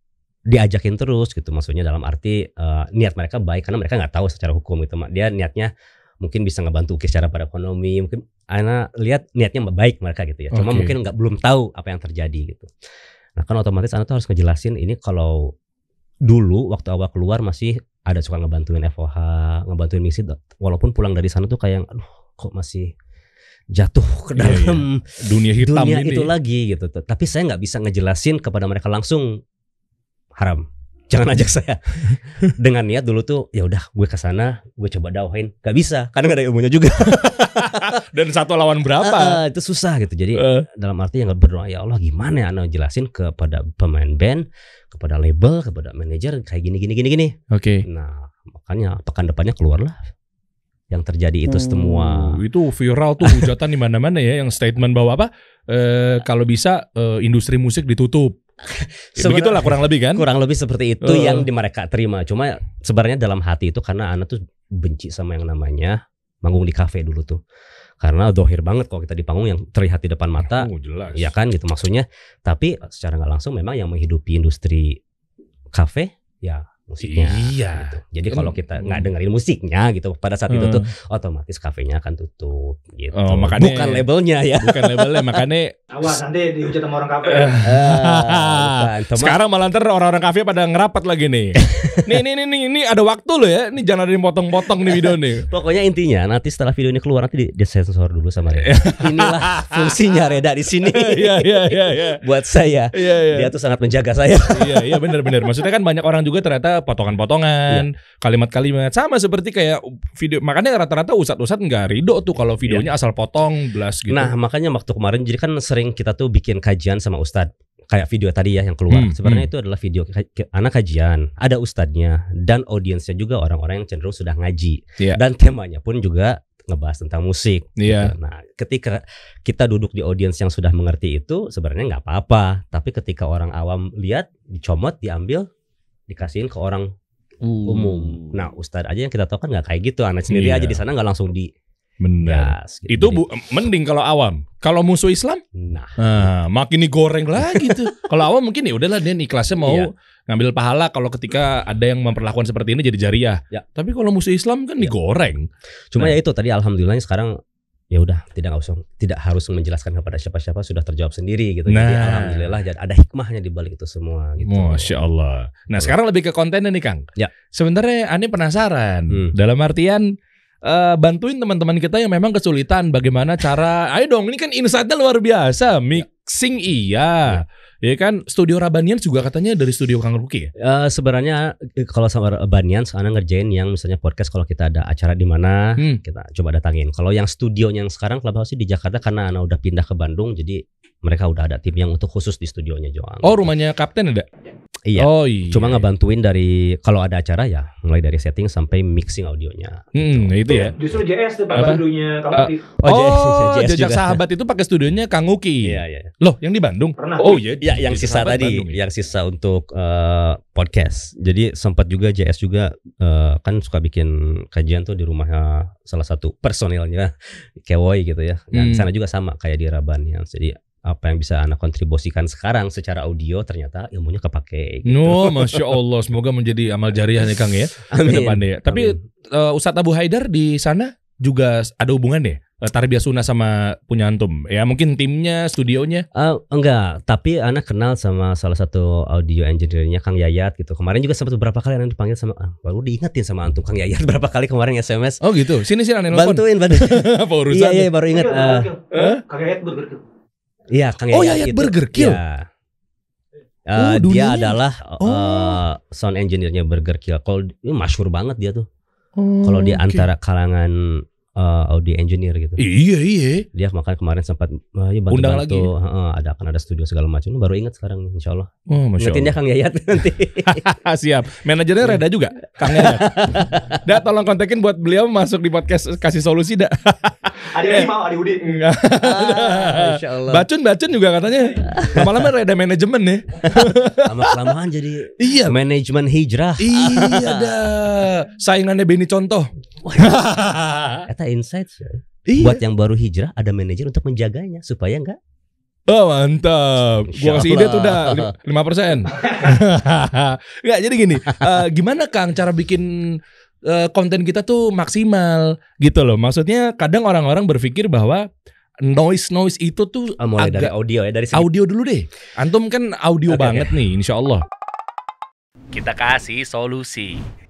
diajakin terus gitu. Maksudnya dalam arti uh, niat mereka baik karena mereka nggak tahu secara hukum gitu. Dia niatnya mungkin bisa ngebantu ke secara pada ekonomi. Mungkin karena lihat niatnya baik mereka gitu ya. Cuma okay. mungkin nggak belum tahu apa yang terjadi gitu. Nah kan otomatis Ana tuh harus ngejelasin ini kalau dulu waktu awal keluar masih ada suka ngebantuin FOH, ngebantuin misi walaupun pulang dari sana tuh kayak aduh kok masih jatuh ke iya, dalam iya, iya. dunia hitam dunia itu ya. lagi gitu. Tapi saya nggak bisa ngejelasin kepada mereka langsung haram jangan ajak saya dengan niat dulu tuh ya udah gue ke sana gue coba dawain gak bisa karena gak ada ilmunya juga dan satu lawan berapa uh, itu susah gitu jadi uh. dalam arti yang berdoa ya Allah gimana ya anak jelasin kepada pemain band kepada label kepada manajer kayak gini gini gini gini oke okay. nah makanya pekan depannya keluarlah yang terjadi itu oh, semua. itu viral tuh hujatan di mana-mana ya yang statement bahwa apa? E, kalau bisa e, industri musik ditutup ya, begitulah kurang lebih kan kurang lebih seperti itu uh. yang di mereka terima cuma sebenarnya dalam hati itu karena Ana tuh benci sama yang namanya manggung di kafe dulu tuh karena dohir banget kalau kita di panggung yang terlihat di depan mata oh, jelas. ya kan gitu maksudnya tapi secara nggak langsung memang yang menghidupi industri kafe ya musiknya. Iya. Gitu. Jadi kan kalau kita nggak hmm. dengerin musiknya gitu pada saat hmm. itu tuh otomatis kafenya akan tutup gitu. Oh, makanya, bukan labelnya ya. Bukan labelnya makanya awas nanti dihujat sama orang kafe. Uh, bukan, Sekarang malah ntar orang-orang kafe pada ngerapat lagi nih. nih nih nih nih ini ada waktu loh ya. Nih jangan ada yang potong-potong nih video nih. Pokoknya intinya nanti setelah video ini keluar nanti di, di dulu sama Reda. Inilah fungsinya Reda di sini. Iya iya iya, iya. buat saya. Yeah, yeah. Dia tuh sangat menjaga saya. Iya, iya yeah, benar-benar. Maksudnya kan banyak orang juga ternyata potongan-potongan, iya. kalimat-kalimat sama seperti kayak video. Makanya rata-rata usat-usat nggak ridho tuh kalau videonya iya. asal potong blas. gitu. Nah, makanya waktu kemarin jadi kan sering kita tuh bikin kajian sama ustad kayak video tadi ya yang keluar. Hmm, Sebenarnya hmm. itu adalah video anak kajian, ada ustadnya dan audiensnya juga orang-orang yang cenderung sudah ngaji iya. dan temanya pun juga ngebahas tentang musik. Iya. Gitu. Nah, ketika kita duduk di audiens yang sudah mengerti itu sebenarnya nggak apa-apa, tapi ketika orang awam lihat dicomot diambil dikasihin ke orang hmm. umum. Nah, ustadz aja yang kita tahu kan nggak kayak gitu. Anak sendiri iya. aja di sana nggak langsung di Benar. gitu. Itu bu, mending kalau awam. Kalau musuh Islam, nah, nah makin digoreng lagi tuh. kalau awam mungkin ya udahlah dia ikhlasnya mau iya. ngambil pahala kalau ketika ada yang memperlakukan seperti ini jadi jariah. Ya. Tapi kalau musuh Islam kan ya. digoreng. Cuma nah. ya itu tadi alhamdulillah sekarang ya udah tidak usah tidak harus menjelaskan kepada siapa-siapa sudah terjawab sendiri gitu. Nah. Jadi alhamdulillah ada hikmahnya di balik itu semua gitu. Masya Allah. Nah, Tuh. sekarang lebih ke kontennya nih Kang. Ya. Sebenarnya Ani penasaran hmm. dalam artian uh, bantuin teman-teman kita yang memang kesulitan bagaimana cara ayo dong ini kan insightnya luar biasa mixing iya ya. Ya kan studio Rabanian juga katanya dari studio Kang Ruki ya? Uh, sebenarnya eh, kalau sama Rabanian sana ngerjain yang misalnya podcast kalau kita ada acara di mana hmm. kita coba datangin. Kalau yang studionya yang sekarang Clubhouse di Jakarta karena Ana udah pindah ke Bandung jadi mereka udah ada tim yang untuk khusus di studionya Joang. Oh, rumahnya kapten ada? Iya. Oh, iya. Cuma ngebantuin dari kalau ada acara ya, mulai dari setting sampai mixing audionya. Hmm, gitu. itu ya. Justru JS tuh Pak Bandungnya Uh, oh, oh JS, JS jejak juga. sahabat itu pakai studionya Kang Uki. Iya, iya. iya. Loh, yang di Bandung? Pernah. Oh, iya. Ya, Enggak, iya, yang sisa tadi, Bandung, ya? yang sisa untuk uh, podcast. Jadi sempat juga JS juga uh, kan suka bikin kajian tuh di rumahnya eh, salah satu personilnya Kewoi gitu ya. Dan hmm. sana juga sama kayak di yang Jadi apa yang bisa anak kontribusikan sekarang secara audio ternyata ilmunya kepake. Gitu. No, masya Allah, semoga menjadi amal jariah nih Kang ya. Amin. Ya. Tapi Amin. Ustadz Abu Haidar di sana juga ada hubungan deh. Eh, Tarbiyah Sunnah sama punya antum ya mungkin timnya studionya uh, enggak tapi anak kenal sama salah satu audio engineer-nya Kang Yayat gitu kemarin juga sempat beberapa kali anak dipanggil sama uh, baru diingetin sama antum Kang Yayat berapa kali kemarin SMS oh gitu sini sini anak bantuin bantuin apa urusan iya iya ya. baru ingat uh, huh? Kang Yayat Burger Kill iya Kang Yayat oh Yayat gitu. Burger Kill ya. Uh, oh, dia adalah oh. sound engineer-nya Burger Kill. Kalau masyhur banget dia tuh. Oh, Kalau di antara kalangan uh, eh, audio engineer gitu. Iya iya. Dia makanya kemarin sempat uh, ya bantu, Undang bantu lagi. Uh, ada akan ada studio segala macam. Baru ingat sekarang nih Insya Allah. Oh, Masya ya, Kang Yayat nanti. Siap. Manajernya Reda juga. Kang Yayat. da tolong kontakin buat beliau masuk di podcast kasih solusi da. Adi Udi mau Adi Udi. Ah, insya Allah. Bacun bacun juga katanya. Lama-lama Reda manajemen nih. Lama kelamaan jadi. Iya. Manajemen hijrah. iya dah. Saingannya Beni contoh. Kata insight ya. Iya. Buat yang baru hijrah ada manajer untuk menjaganya supaya enggak Oh mantap, gua kasih ide tuh udah lima persen. Gak jadi gini, uh, gimana Kang cara bikin uh, konten kita tuh maksimal gitu loh? Maksudnya kadang orang-orang berpikir bahwa noise noise itu tuh ah, mulai agak dari audio ya dari sini. audio dulu deh. Antum kan audio okay, banget okay. nih, insya Allah. Kita kasih solusi.